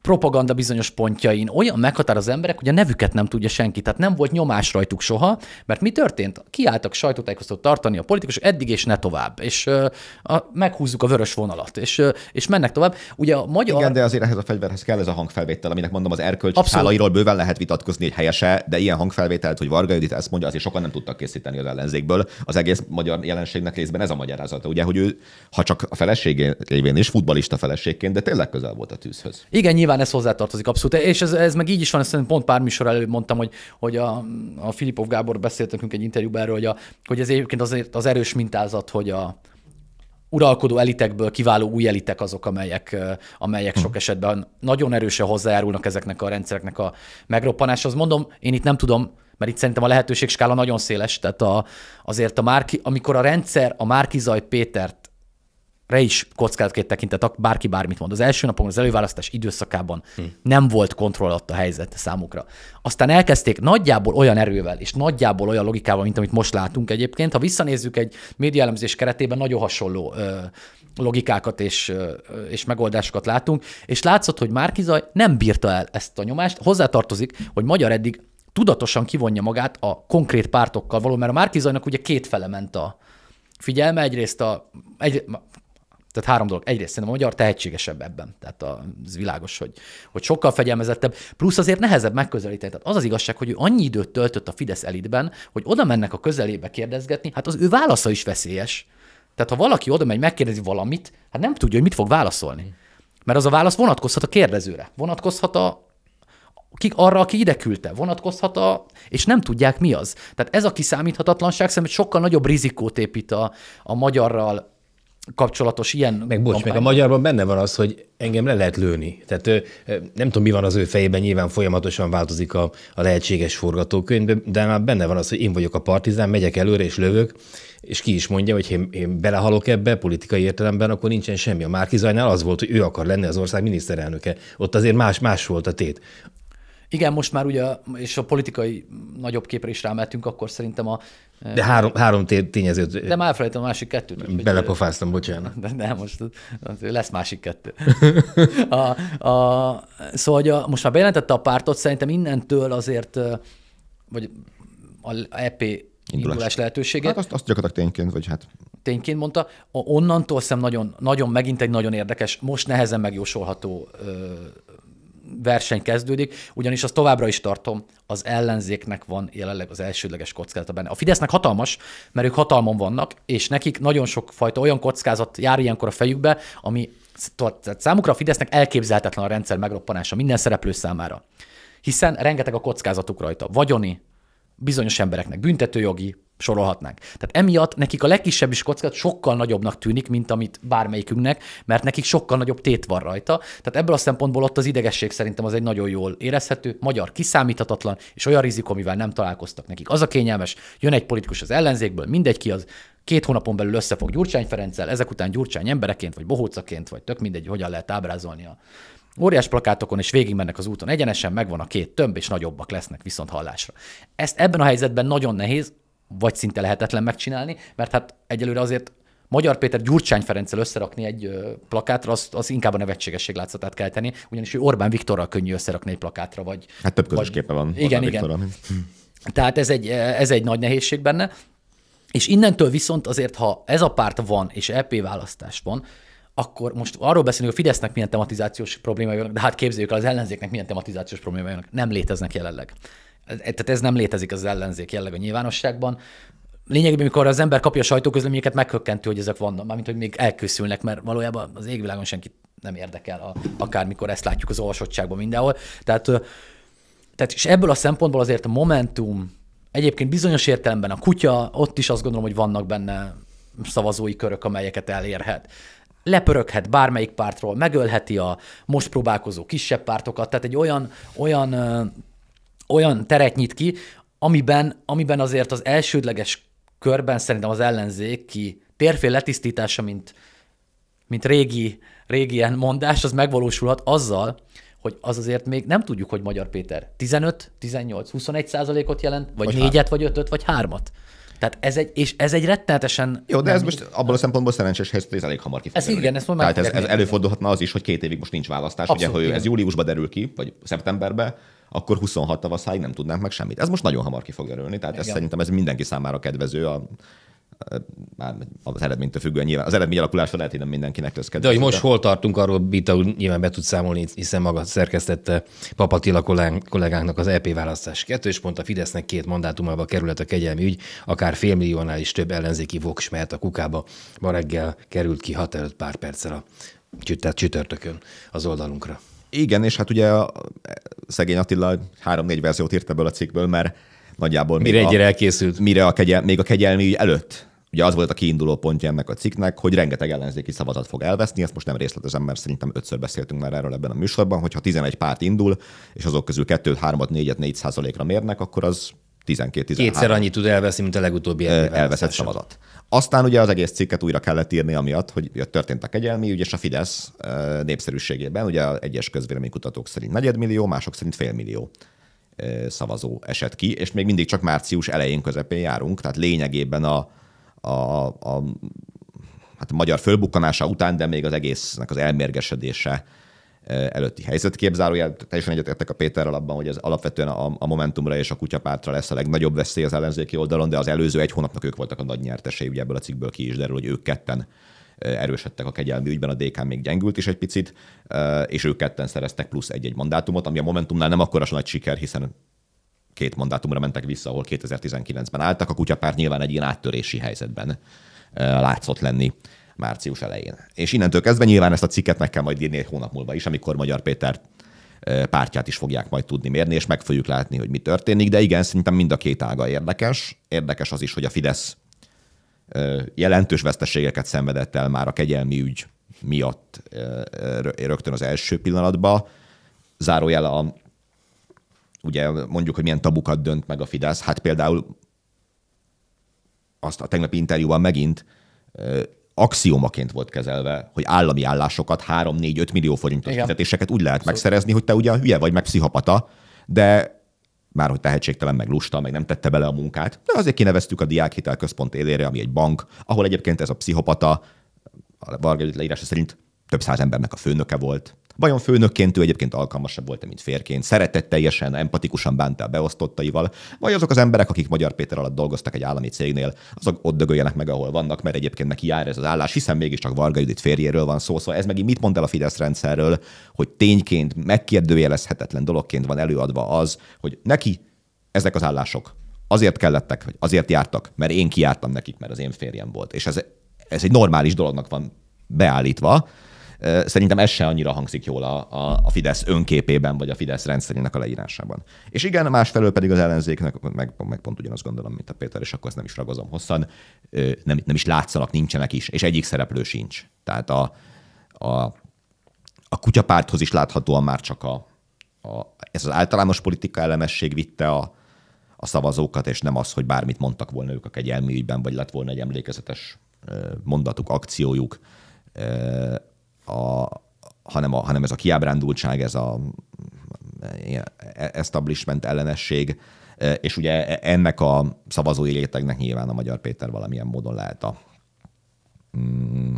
propaganda bizonyos pontjain olyan meghatároz emberek, hogy a nevüket nem tudja senki, tehát nem volt nyomás rajtuk soha, mert mi történt? Kiálltak sajtótájékoztatót tartani a politikusok eddig és ne tovább, és uh, a, meghúzzuk a vörös vonalat, és, uh, és mennek tovább. Ugye a magyar... Igen, de azért ehhez a fegyverhez kell ez a hangfelvétel, aminek mondom az erkölcs szálairól bőven lehet vitatkozni, hogy helyese, de ilyen hangfelvételt, hogy Varga Judit ezt mondja, azért sokan nem tudtak készíteni az ellenzékből. Az egész magyar jelenségnek részben ez a magyarázata, ugye, hogy ő, ha csak a feleségén is, futbalista feleségként, de tényleg közel volt a tűzhöz. Igen, nyilván nyilván ez hozzátartozik abszolút. És ez, ez meg így is van, ezt pont pár műsor előbb mondtam, hogy, hogy a, a Filipov Gábor beszélt nekünk egy interjúban erről, hogy, a, hogy ez egyébként azért az erős mintázat, hogy a, uralkodó elitekből kiváló új elitek azok, amelyek, amelyek hm. sok esetben nagyon erősen hozzájárulnak ezeknek a rendszereknek a megroppanáshoz. Mondom, én itt nem tudom, mert itt szerintem a lehetőség skála nagyon széles, tehát a, azért a Márki, amikor a rendszer a Márkizaj Pétert re is kockázatként tekintett, bárki bármit mond. Az első napon, az előválasztás időszakában hmm. nem volt kontrollatta a helyzet számukra. Aztán elkezdték nagyjából olyan erővel, és nagyjából olyan logikával, mint amit most látunk egyébként. Ha visszanézzük egy elemzés keretében, nagyon hasonló ö, logikákat és, ö, és megoldásokat látunk, és látszott, hogy Márkizaj nem bírta el ezt a nyomást. Hozzátartozik, hogy Magyar eddig tudatosan kivonja magát a konkrét pártokkal való, mert a Márkizajnak ugye két fele ment a, figyelme. Egyrészt a, egy, tehát három dolog. Egyrészt szerintem a magyar tehetségesebb ebben. Tehát az világos, hogy, hogy sokkal fegyelmezettebb. Plusz azért nehezebb megközelíteni. Tehát az az igazság, hogy ő annyi időt töltött a Fidesz elitben, hogy oda mennek a közelébe kérdezgetni, hát az ő válasza is veszélyes. Tehát ha valaki oda megy, megkérdezi valamit, hát nem tudja, hogy mit fog válaszolni. Mert az a válasz vonatkozhat a kérdezőre, vonatkozhat a, kik arra, aki ide küldte, vonatkozhat a, és nem tudják mi az. Tehát ez a kiszámíthatatlanság szerintem sokkal nagyobb rizikót épít a, a magyarral kapcsolatos ilyen Meg bocs, kampány. meg a magyarban benne van az, hogy engem le lehet lőni. Tehát nem tudom, mi van az ő fejében, nyilván folyamatosan változik a, a lehetséges forgatókönyv, de már benne van az, hogy én vagyok a partizán, megyek előre és lövök, és ki is mondja, hogy én, én belehalok ebbe politikai értelemben, akkor nincsen semmi. A Márkizajnál az volt, hogy ő akar lenni az ország miniszterelnöke. Ott azért más, más volt a tét. Igen, most már ugye, és a politikai nagyobb képre is rámeltünk, akkor szerintem a... Eh, de három, három tényezőt... De már elfelejtem a másik kettőt. Belepofáztam, bocsánat. De nem, most lesz másik kettő. A, a, szóval, hogy a, most már bejelentette a pártot, szerintem innentől azért, eh, vagy a EP indulás, indulás lehetősége. Hát azt, azt gyakorlatilag tényként, vagy hát... Tényként mondta. Onnantól szem nagyon, nagyon megint egy nagyon érdekes, most nehezen megjósolható verseny kezdődik, ugyanis azt továbbra is tartom, az ellenzéknek van jelenleg az elsődleges kockázata benne. A Fidesznek hatalmas, mert ők hatalmon vannak, és nekik nagyon sok fajta olyan kockázat jár ilyenkor a fejükbe, ami tehát számukra a Fidesznek elképzelhetetlen a rendszer megroppanása minden szereplő számára. Hiszen rengeteg a kockázatuk rajta. Vagyoni, bizonyos embereknek büntetőjogi, sorolhatnánk. Tehát emiatt nekik a legkisebb is kockázat sokkal nagyobbnak tűnik, mint amit bármelyikünknek, mert nekik sokkal nagyobb tét van rajta. Tehát ebből a szempontból ott az idegesség szerintem az egy nagyon jól érezhető, magyar kiszámíthatatlan, és olyan rizikó, amivel nem találkoztak nekik. Az a kényelmes, jön egy politikus az ellenzékből, mindegy ki az, két hónapon belül összefog Gyurcsány Ferenccel, ezek után Gyurcsány embereként, vagy bohócaként, vagy tök mindegy, hogyan lehet ábrázolni a Óriás plakátokon és végigmennek az úton egyenesen, megvan a két tömb, és nagyobbak lesznek viszont hallásra. Ezt ebben a helyzetben nagyon nehéz, vagy szinte lehetetlen megcsinálni, mert hát egyelőre azért Magyar Péter Gyurcsány Ferenccel összerakni egy plakátra, az, az inkább a nevetségesség látszatát kell tenni, ugyanis ő Orbán Viktorral könnyű összerakni egy plakátra, vagy... Hát több közös vagy... képe van igen, Orbán igen. Viktorral. Tehát ez egy, ez egy nagy nehézség benne. És innentől viszont azért, ha ez a párt van, és EP választás van, akkor most arról beszélünk, hogy a Fidesznek milyen tematizációs problémája vannak, de hát képzeljük el az ellenzéknek milyen tematizációs problémája vannak. Nem léteznek jelenleg. E- tehát ez nem létezik az ellenzék jelleg a nyilvánosságban. Lényegében, amikor az ember kapja a sajtóközleményeket, meghökkentő, hogy ezek vannak, mármint hogy még elkészülnek, mert valójában az égvilágon senkit nem érdekel, a, akármikor ezt látjuk az olvasottságban mindenhol. Tehát, tehát és ebből a szempontból azért a Momentum, egyébként bizonyos értelemben a kutya, ott is azt gondolom, hogy vannak benne szavazói körök, amelyeket elérhet lepöröghet bármelyik pártról, megölheti a most próbálkozó kisebb pártokat, tehát egy olyan, olyan, ö, olyan teret nyit ki, amiben, amiben azért az elsődleges körben szerintem az ellenzék ki térfél letisztítása, mint, mint régi, régi ilyen mondás, az megvalósulhat azzal, hogy az azért még nem tudjuk, hogy Magyar Péter 15, 18, 21 százalékot jelent, vagy, vagy 4-et, vagy 5 vagy 3-at. Tehát ez egy, és ez egy rettenetesen... Jó, de ez most abból a szempontból szerencsés helyzet, hogy ez elég hamar kifejeződik. Ez igen, ezt mondom. Tehát ez, ez előfordulhatna az is, hogy két évig most nincs választás. Abszolút, ugye, ha ez júliusban derül ki, vagy szeptemberbe, akkor 26 tavaszáig nem tudnánk meg semmit. Ez most nagyon hamar ki fog derülni, tehát ez szerintem ez mindenki számára kedvező, a már az eredménytől függően nyilván. Az eredmény alakulásra lehet, hogy nem mindenkinek közkedve. De hogy most hol tartunk, arról Bita nyilván be tud számolni, hiszen maga szerkesztette Papatila kollégánknak az EP választás kettő, és pont a Fidesznek két mandátumába került a kegyelmi ügy, akár félmilliónál is több ellenzéki voks mehet a kukába. Ma reggel került ki hat előtt pár perccel a csütörtökön az oldalunkra. Igen, és hát ugye a szegény Attila három-négy verziót írt ebből a cikkből, mert nagyjából mire még a, elkészült. Mire a kegyel, még a kegyelmi ügy előtt. Ugye az volt a kiinduló pontja ennek a cikknek, hogy rengeteg ellenzéki szavazat fog elveszni, ezt most nem részletezem, mert szerintem ötször beszéltünk már erről ebben a műsorban, hogyha 11 párt indul, és azok közül 2 3 4 4 százalékra mérnek, akkor az 12-13. Kétszer annyit tud elveszni, mint a legutóbbi elveszett szavazat. Aztán ugye az egész cikket újra kellett írni, amiatt, hogy történt a kegyelmi ügy, és a Fidesz népszerűségében, ugye egyes közvéleménykutatók szerint negyedmillió, mások szerint félmillió szavazó esett ki, és még mindig csak március elején közepén járunk, tehát lényegében a, a, a hát a magyar fölbukkanása után, de még az egésznek az elmérgesedése előtti helyzetképzárójel. Teljesen egyetértek a Péterrel abban, hogy ez alapvetően a, a Momentumra és a Kutyapártra lesz a legnagyobb veszély az ellenzéki oldalon, de az előző egy hónapnak ők voltak a nagy nyertesei, ugye ebből a cikkből ki is derül, hogy ők ketten erősödtek a kegyelmi ügyben, a DK még gyengült is egy picit, és ők ketten szereztek plusz egy-egy mandátumot, ami a Momentumnál nem akkora nagy siker, hiszen két mandátumra mentek vissza, ahol 2019-ben álltak, a kutyapár nyilván egy ilyen áttörési helyzetben látszott lenni március elején. És innentől kezdve nyilván ezt a cikket meg kell majd írni egy hónap múlva is, amikor Magyar Péter pártját is fogják majd tudni mérni, és meg fogjuk látni, hogy mi történik. De igen, szerintem mind a két ága érdekes. Érdekes az is, hogy a Fidesz jelentős veszteségeket szenvedett el már a kegyelmi ügy miatt rögtön az első pillanatban. Zárójel a ugye mondjuk, hogy milyen tabukat dönt meg a Fidesz. Hát például azt a tegnapi interjúban megint axiomaként volt kezelve, hogy állami állásokat, 3-4-5 millió forintos Igen. fizetéseket úgy lehet Abszolút. megszerezni, hogy te ugye hülye vagy, meg pszichopata, de már hogy tehetségtelen, meg lusta, meg nem tette bele a munkát, de azért kineveztük a Diákhitel Központ élére, ami egy bank, ahol egyébként ez a pszichopata, a Varga leírása szerint több száz embernek a főnöke volt, Vajon főnökként ő egyébként alkalmasabb volt, mint férként, teljesen, empatikusan bánta a beosztottaival, vagy azok az emberek, akik Magyar Péter alatt dolgoztak egy állami cégnél, azok ott dögöljenek meg, ahol vannak, mert egyébként neki jár ez az állás, hiszen mégiscsak Varga Judit férjéről van szó, szóval ez megint mit mond el a Fidesz rendszerről, hogy tényként, megkérdőjelezhetetlen dologként van előadva az, hogy neki ezek az állások azért kellettek, vagy azért jártak, mert én kiártam nekik, mert az én férjem volt. És ez, ez egy normális dolognak van beállítva, Szerintem ez se annyira hangzik jól a, a, a Fidesz önképében, vagy a Fidesz rendszerének a leírásában. És igen, másfelől pedig az ellenzéknek, meg, meg pont ugyanazt gondolom, mint a Péter, és akkor ezt nem is ragozom hosszan, nem, nem is látszanak, nincsenek is, és egyik szereplő sincs. Tehát a, a, a kutyapárthoz is láthatóan már csak a, a, ez az általános politika elemesség vitte a, a szavazókat, és nem az, hogy bármit mondtak volna ők a kegyelmi ügyben, vagy lett volna egy emlékezetes mondatuk, akciójuk, a, hanem, a, hanem ez a kiábrándultság, ez a establishment ellenesség, e, és ugye e, ennek a szavazói rétegnek nyilván a Magyar Péter valamilyen módon lehet a mm,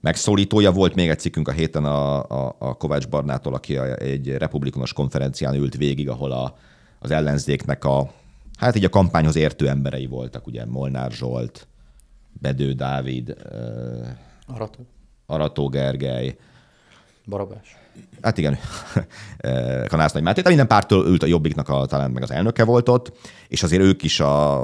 megszólítója. Volt még egy cikkünk a héten a, a, a Kovács Barnától, aki egy republikonos konferencián ült végig, ahol a, az ellenzéknek a, hát így a kampányhoz értő emberei voltak, ugye Molnár Zsolt, Bedő Dávid, e, Arató. Arató Gergely. Barabás. Hát igen, eh, Kanász Nagy Máté. De minden pártól ült a Jobbiknak a, talán meg az elnöke volt ott, és azért ők is a,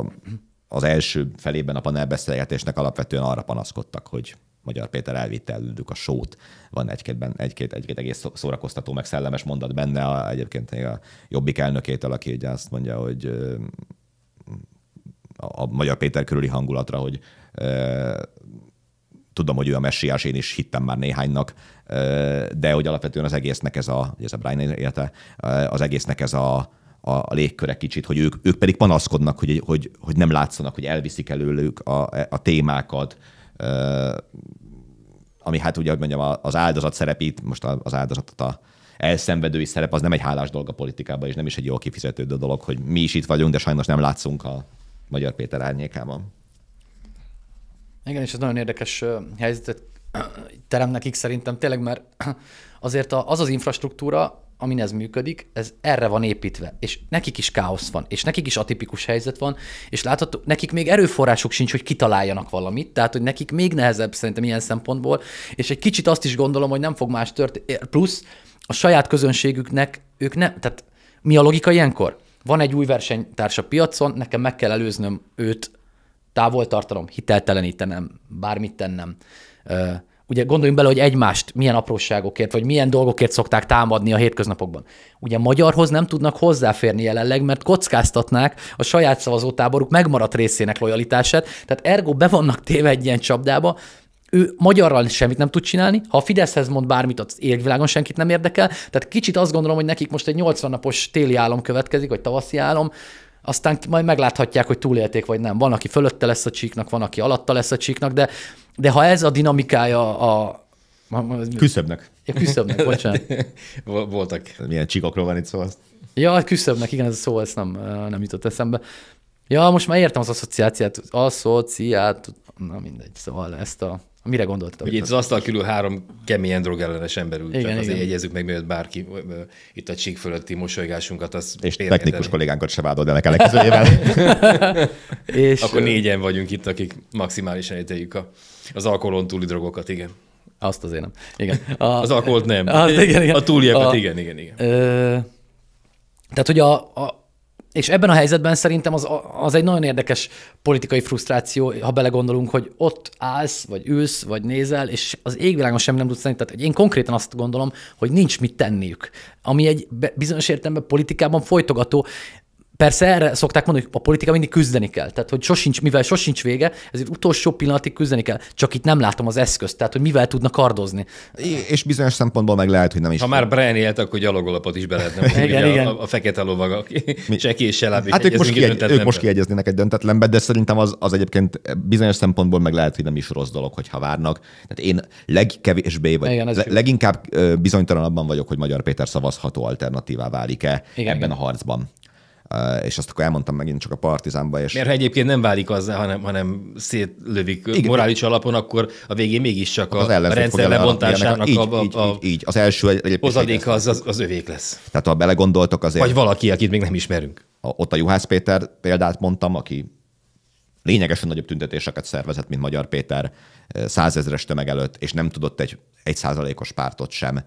az első felében a panelbeszélgetésnek alapvetően arra panaszkodtak, hogy Magyar Péter elvitte előlük a sót. Van egy-két, egy-két, egy-két egész szórakoztató, meg szellemes mondat benne, a, egyébként a Jobbik elnökétől, aki ugye azt mondja, hogy a Magyar Péter körüli hangulatra, hogy tudom, hogy ő a messiás, én is hittem már néhánynak, de hogy alapvetően az egésznek ez a, ez a Brian élete, az egésznek ez a, a légköre kicsit, hogy ők, ők pedig panaszkodnak, hogy, hogy, hogy nem látszanak, hogy elviszik előlük a, a témákat, ami hát ugye, hogy mondjam, az áldozat szerepít, most az áldozatot a elszenvedői szerep, az nem egy hálás dolog a politikában, és nem is egy jól kifizetődő dolog, hogy mi is itt vagyunk, de sajnos nem látszunk a Magyar Péter árnyékában. Igen, és ez nagyon érdekes helyzetet teremnek nekik szerintem tényleg, mert azért az az infrastruktúra, amin ez működik, ez erre van építve, és nekik is káosz van, és nekik is atipikus helyzet van, és látható, nekik még erőforrásuk sincs, hogy kitaláljanak valamit, tehát hogy nekik még nehezebb szerintem ilyen szempontból, és egy kicsit azt is gondolom, hogy nem fog más történni, plusz a saját közönségüknek ők nem, tehát mi a logika ilyenkor? Van egy új versenytársa piacon, nekem meg kell előznöm őt távol tartanom, hiteltelenítenem, bármit tennem. Ugye gondoljunk bele, hogy egymást milyen apróságokért, vagy milyen dolgokért szokták támadni a hétköznapokban. Ugye magyarhoz nem tudnak hozzáférni jelenleg, mert kockáztatnák a saját szavazótáboruk megmaradt részének lojalitását, tehát ergo be vannak téve egy ilyen csapdába, ő magyarral semmit nem tud csinálni, ha a Fideszhez mond bármit, az világon senkit nem érdekel, tehát kicsit azt gondolom, hogy nekik most egy 80 napos téli álom következik, vagy tavaszi álom, aztán majd megláthatják, hogy túlélték vagy nem. Van, aki fölötte lesz a csíknak, van, aki alatta lesz a csíknak, de, de ha ez a dinamikája a, Küszöbnek. Ja, küszöbnek, bocsánat. Voltak. Milyen csíkokról van itt szó? Azt? Ja, hát küszöbnek, igen, ez a szó, ez nem, nem jutott eszembe. Ja, most már értem az asszociáciát, asszociát, na mindegy, szóval ezt a Mire gondoltatok? Ugye itt az asztal külül három keményen drogellenes ember ült. Igen, tehát azért igen. jegyezzük meg, miért bárki itt a csík fölötti mosolygásunkat. Az és technikus kollégánkat se vádod el a és... Akkor négyen vagyunk itt, akik maximálisan ételjük a, az alkoholon túli drogokat, igen. Azt azért nem. Igen. A, az alkoholt nem. Az, igen, igen. A túliakat, a, igen, igen, igen. Ö, tehát, hogy a, a, és ebben a helyzetben szerintem az, az egy nagyon érdekes politikai frusztráció, ha belegondolunk, hogy ott állsz, vagy ülsz, vagy nézel, és az égvilágon semmi nem tudsz tenni. Tehát én konkrétan azt gondolom, hogy nincs mit tenniük. Ami egy bizonyos értelemben politikában folytogató Persze erre szokták mondani, hogy a politika mindig küzdeni kell. Tehát, hogy sosincs, mivel sosincs vége, ezért utolsó pillanatig küzdeni kell. Csak itt nem látom az eszközt, tehát, hogy mivel tudnak kardozni. És bizonyos szempontból meg lehet, hogy nem is. Ha már Brian élt, akkor gyalogolapot is be lehetne. igen, a, igen. A, a, fekete lovag, aki csekéssel se Hát ők most, kiegy, ők most kiegyeznének egy döntetlenbe, de szerintem az, az egyébként bizonyos szempontból meg lehet, hogy nem is rossz dolog, hogyha várnak. Tehát én legkevésbé vagy igen, le, leginkább bizonytalan abban vagyok, hogy Magyar Péter szavazható alternatívá válik-e igen, ebben igen. a harcban. Eh, és azt akkor elmondtam megint csak a Partizánba. És... Mert ha egyébként nem válik az, hanem, hanem szétlövik Igen. morális alapon, akkor a végén mégiscsak az a rendszer lebontásának így, a, a, így, így, így, az első egyébként. Hozadéka az, az, az övék lesz. Tehát ha belegondoltok azért. Vagy valaki, akit még nem ismerünk. A, ott a Juhász Péter példát mondtam, aki lényegesen nagyobb tüntetéseket szervezett, mint Magyar Péter eh, százezres tömeg előtt, és nem tudott egy, egy százalékos pártot sem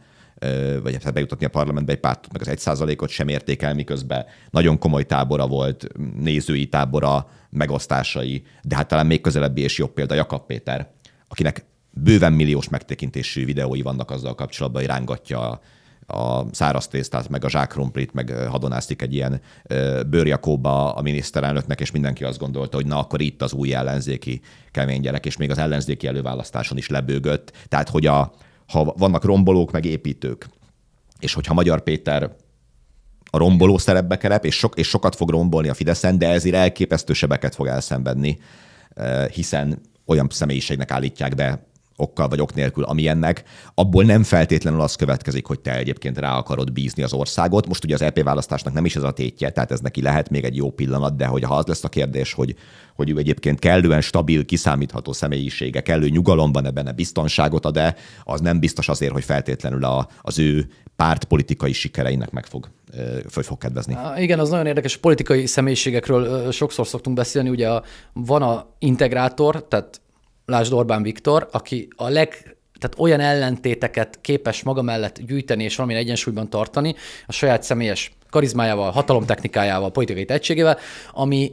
vagy hát bejutatni a parlamentbe egy pártot, meg az egy százalékot sem érték el, miközben nagyon komoly tábora volt, nézői tábora, megosztásai, de hát talán még közelebbi és jobb példa Jakab Péter, akinek bőven milliós megtekintésű videói vannak azzal kapcsolatban, hogy rángatja a száraz tésztát, meg a zsákrumplit, meg hadonáztik egy ilyen bőrjakóba a miniszterelnöknek, és mindenki azt gondolta, hogy na akkor itt az új ellenzéki kemény gyerek, és még az ellenzéki előválasztáson is lebőgött. Tehát, hogy a, ha vannak rombolók, meg építők. És hogyha Magyar Péter a romboló szerepbe kerep, és, sok, és sokat fog rombolni a Fideszen, de ezért elképesztő sebeket fog elszenvedni, eh, hiszen olyan személyiségnek állítják be okkal vagy ok nélkül, ami ennek, abból nem feltétlenül az következik, hogy te egyébként rá akarod bízni az országot. Most ugye az EP választásnak nem is ez a tétje, tehát ez neki lehet még egy jó pillanat, de hogy ha az lesz a kérdés, hogy, hogy ő egyébként kellően stabil, kiszámítható személyisége, kellő nyugalomban ebben a biztonságot ad-e, az nem biztos azért, hogy feltétlenül a, az ő pártpolitikai sikereinek meg fog, föl fog kedvezni. Igen, az nagyon érdekes. Politikai személyiségekről sokszor szoktunk beszélni. Ugye van a integrátor, tehát lásd Orbán Viktor, aki a leg, tehát olyan ellentéteket képes maga mellett gyűjteni és valamilyen egyensúlyban tartani a saját személyes karizmájával, hatalomtechnikájával, politikai tehetségével, ami,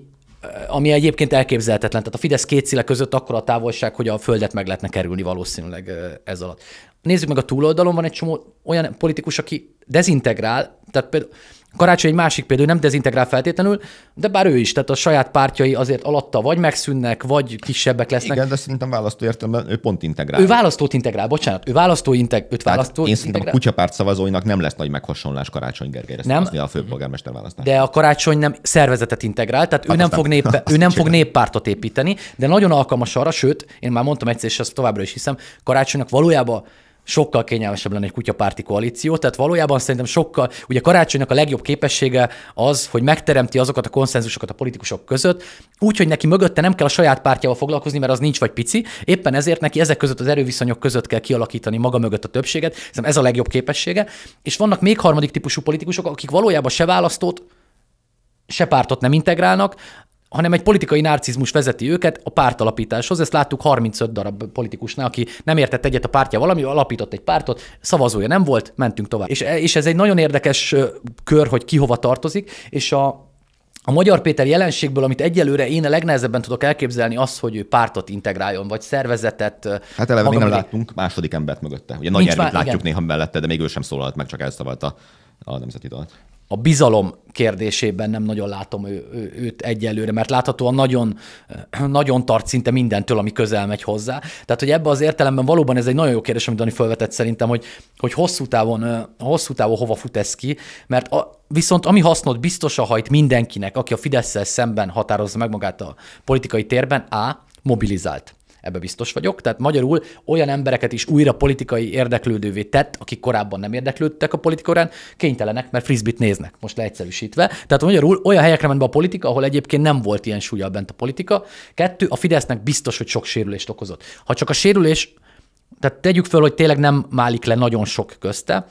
ami egyébként elképzelhetetlen. Tehát a Fidesz két szíle között akkor a távolság, hogy a földet meg lehetne kerülni valószínűleg ez alatt. Nézzük meg a túloldalon, van egy csomó olyan politikus, aki dezintegrál, tehát például Karácsony egy másik példa, nem dezintegrál feltétlenül, de bár ő is, tehát a saját pártjai azért alatta vagy megszűnnek, vagy kisebbek lesznek. Igen, de szerintem választó értelemben ő pont integrál. Ő választót integrál, bocsánat, ő választó integ, őt választó Én integrál. a kutyapárt szavazóinak nem lesz nagy meghasonlás Karácsony Gergelyre nem, a főpolgármester választás. De a Karácsony nem szervezetet integrál, tehát hát ő nem, fog, nép, ő nem fog néppártot építeni, de nagyon alkalmas arra, sőt, én már mondtam egyszer, és ezt továbbra is hiszem, Karácsonynak valójában sokkal kényelmesebb lenne egy kutyapárti koalíció. Tehát valójában szerintem sokkal, ugye karácsonynak a legjobb képessége az, hogy megteremti azokat a konszenzusokat a politikusok között, úgyhogy neki mögötte nem kell a saját pártjával foglalkozni, mert az nincs vagy pici. Éppen ezért neki ezek között az erőviszonyok között kell kialakítani maga mögött a többséget. Szerintem ez a legjobb képessége. És vannak még harmadik típusú politikusok, akik valójában se választót, se pártot nem integrálnak, hanem egy politikai narcizmus vezeti őket a pártalapításhoz. Ezt láttuk 35 darab politikusnál, aki nem értett egyet a pártja valami, alapított egy pártot, szavazója nem volt, mentünk tovább. És, és ez egy nagyon érdekes kör, hogy ki hova tartozik, és a a Magyar Péter jelenségből, amit egyelőre én a legnehezebben tudok elképzelni, az, hogy ő pártot integráljon, vagy szervezetet. Hát eleve még nem láttunk második embert mögötte. Ugye nagy erőt látjuk igen. néha mellette, de még ő sem szólalt meg, csak elszavalt a, a nemzeti dalt a bizalom kérdésében nem nagyon látom ő, ő, őt egyelőre, mert láthatóan nagyon, eh, nagyon tart szinte mindentől, ami közel megy hozzá. Tehát, hogy ebben az értelemben valóban ez egy nagyon jó kérdés, amit Dani felvetett szerintem, hogy, hogy hosszú, távon, eh, hosszú távon hova fut ez ki, mert a, viszont ami hasznot biztos hajt mindenkinek, aki a fidesz szemben határozza meg magát a politikai térben, A, mobilizált ebbe biztos vagyok. Tehát magyarul olyan embereket is újra politikai érdeklődővé tett, akik korábban nem érdeklődtek a politikorán, kénytelenek, mert frisbit néznek, most leegyszerűsítve. Tehát magyarul olyan helyekre ment be a politika, ahol egyébként nem volt ilyen súlya bent a politika. Kettő, a Fidesznek biztos, hogy sok sérülést okozott. Ha csak a sérülés, tehát tegyük föl, hogy tényleg nem málik le nagyon sok közte,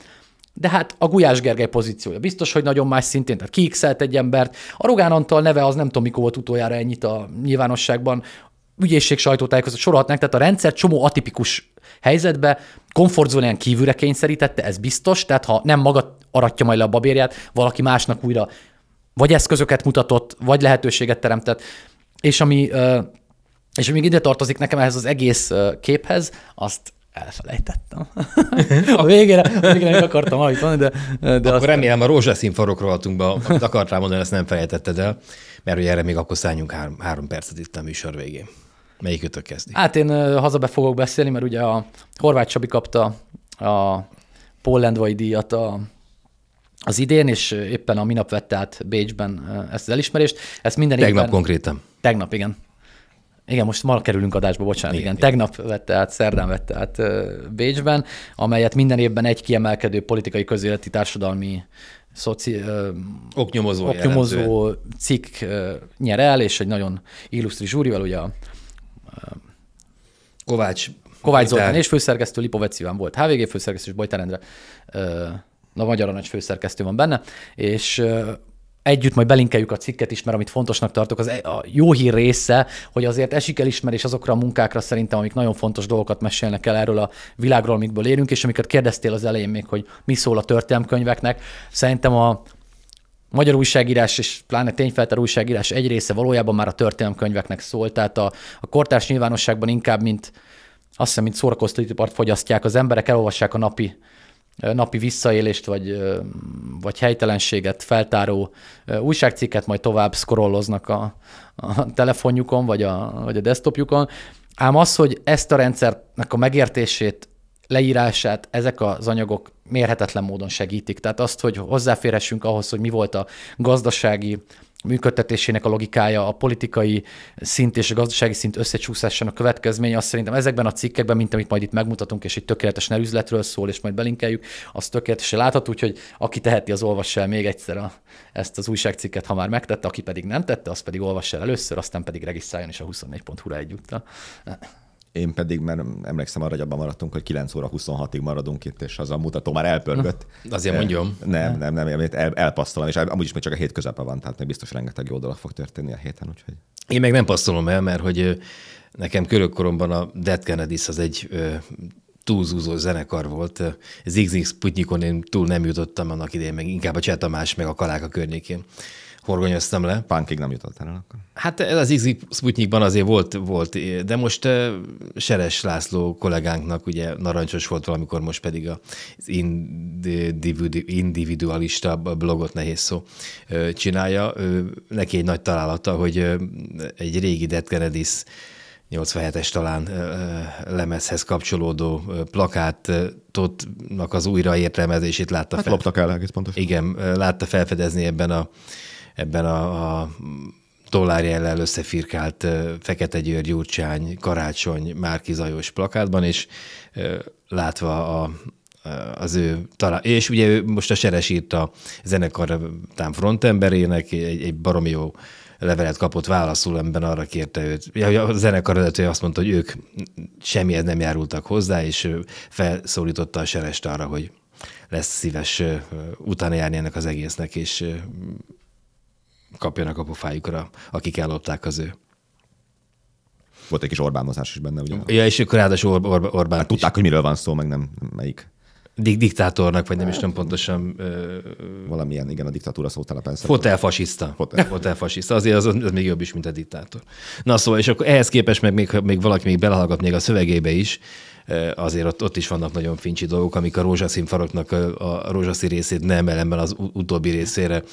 de hát a Gulyás Gergely pozíciója biztos, hogy nagyon más szintén, tehát kiixelt egy embert. A Rogán Antal neve az nem tudom, mikor volt utoljára ennyit a nyilvánosságban, ügyészség sajtótájékozat sorolhatnánk, tehát a rendszer csomó atipikus helyzetbe komfortzónán kívülre kényszerítette, ez biztos, tehát ha nem maga aratja majd le a babérját, valaki másnak újra vagy eszközöket mutatott, vagy lehetőséget teremtett. És ami, és még ide tartozik nekem ehhez az egész képhez, azt elfelejtettem. a végére, a végére még akartam hajtani, de... de akkor azt... remélem a rózsaszín farokról adtunk be, amit akartál mondani, ezt nem felejtetted el, mert ugye erre még akkor szálljunk három, három percet itt a műsor végén. Melyikőtől kezdi? Hát én hazabe fogok beszélni, mert ugye a Horváth Csabi kapta a Pollendvai díjat a, az idén, és éppen a minap vette át Bécsben ezt az elismerést. Ezt minden Tegnap évben... konkrétan. Tegnap, igen. Igen, most ma kerülünk adásba, bocsánat, igen, igen. igen. Tegnap vette át, szerdán vette át Bécsben, amelyet minden évben egy kiemelkedő politikai, közéleti, társadalmi szoci, ö, oknyomozó, oknyomozó cikk ö, nyer el, és egy nagyon illusztri zsúrival, ugye a Kovács. Kovács Zoltán és főszerkesztő Lipovec Iván volt. HVG főszerkesztő és Bojtár Endre, a Magyar Nagy főszerkesztő van benne, és együtt majd belinkeljük a cikket is, mert amit fontosnak tartok, az e, a jó hír része, hogy azért esik elismerés azokra a munkákra szerintem, amik nagyon fontos dolgokat mesélnek el erről a világról, amikből élünk, és amiket kérdeztél az elején még, hogy mi szól a történelmkönyveknek. Szerintem a magyar újságírás és pláne tényfeltár újságírás egy része valójában már a történelemkönyveknek szól, tehát a, a kortárs nyilvánosságban inkább, mint azt hiszem, mint szórakoztatóipart fogyasztják az emberek, elolvassák a napi napi visszaélést vagy, vagy helytelenséget feltáró újságcikket, majd tovább scrolloznak a, a telefonjukon vagy a, vagy a desktopjukon. Ám az, hogy ezt a rendszernek a megértését leírását ezek az anyagok mérhetetlen módon segítik. Tehát azt, hogy hozzáférhessünk ahhoz, hogy mi volt a gazdasági működtetésének a logikája, a politikai szint és a gazdasági szint összecsúszásának következménye, azt szerintem ezekben a cikkekben, mint amit majd itt megmutatunk, és egy tökéletesen üzletről szól, és majd belinkeljük, az tökéletesen látható, úgyhogy aki teheti, az olvassa el még egyszer a, ezt az újságcikket, ha már megtette, aki pedig nem tette, az pedig olvassa el először, aztán pedig regisztráljon is a 24.hu-ra egyúttal. Én pedig, mert emlékszem arra, hogy abban maradtunk, hogy 9 óra 26-ig maradunk itt, és az a mutató már elpörgött. Na, azért mondjam. Nem, nem, nem, el, elpasszolom, és amúgy is még csak a hét közepe van, tehát még biztos rengeteg jó dolog fog történni a héten, úgyhogy. Én meg nem passzolom el, mert hogy nekem körökkoromban a Dead Kennedys az egy túlzúzó zenekar volt. ZigZig Sputnikon én túl nem jutottam annak idején, meg inkább a Cseh Tamás, meg a Kaláka környékén horgonyoztam le. Pánkig nem jutott el akkor. Hát ez az X Sputnikban azért volt, volt, de most Seres László kollégánknak ugye narancsos volt valamikor, most pedig az individualista blogot nehéz szó csinálja. Neki egy nagy találata, hogy egy régi Dead Kennedys 87-es talán lemezhez kapcsolódó plakátotnak az újraértelmezését látta hát fel. loptak el egész pontosan. Igen, látta felfedezni ebben a ebben a, a dollárjellel összefirkált Fekete György Gyurcsány, Karácsony, Márki Zajos plakátban, és látva a, az ő talán, és ugye ő most a Seres írta zenekar tám frontemberének, egy, egy baromi jó levelet kapott válaszul, amiben arra kérte őt. Ja, a zenekar vezetője azt mondta, hogy ők semmihez nem járultak hozzá, és felszólította a Serest arra, hogy lesz szíves utána járni ennek az egésznek, és kapjanak a pofájukra, akik ellopták az ő volt egy kis Orbánozás is benne, ugye? Ja, és akkor ráadásul Or- Or- Orbán hát, tudták, hogy miről van szó, meg nem melyik. Dik- diktátornak, vagy nem hát, is tudom pontosan. Ö- valamilyen, igen, a diktatúra szótelepen. Fotelfasiszta. Fotel. Fotelfasiszta. Azért az, az, még jobb is, mint a diktátor. Na szóval, és akkor ehhez képest meg még, még valaki még belehallgat még a szövegébe is, azért ott, ott is vannak nagyon fincsi dolgok, amik a rózsaszín faroknak a rózsaszín részét nem elemmel az utóbbi részére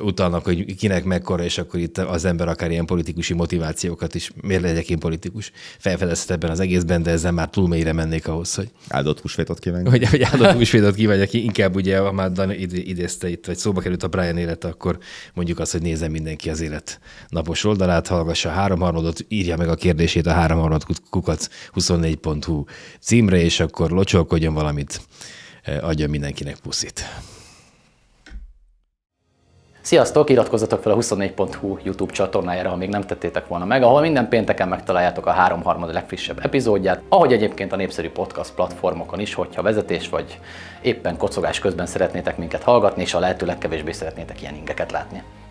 utalnak, hogy kinek mekkora, és akkor itt az ember akár ilyen politikusi motivációkat is, miért legyek én politikus, felfedezhet ebben az egészben, de ezzel már túl mélyre mennék ahhoz, hogy... Áldott húsvétot kívánok. Hogy, hogy áldott húsvétot kívánok, inkább ugye, ha már Dan idézte itt, vagy szóba került a Brian élete, akkor mondjuk azt, hogy nézem mindenki az élet napos oldalát, hallgassa a háromharmadot, írja meg a kérdését a háromharmad kukac 24.hu címre, és akkor locsolkodjon valamit, e, adjon mindenkinek puszit. Sziasztok, iratkozzatok fel a 24.hu YouTube csatornájára, ha még nem tettétek volna meg, ahol minden pénteken megtaláljátok a háromharmad legfrissebb epizódját, ahogy egyébként a népszerű podcast platformokon is, hogyha vezetés vagy éppen kocogás közben szeretnétek minket hallgatni, és a lehető legkevésbé szeretnétek ilyen ingeket látni.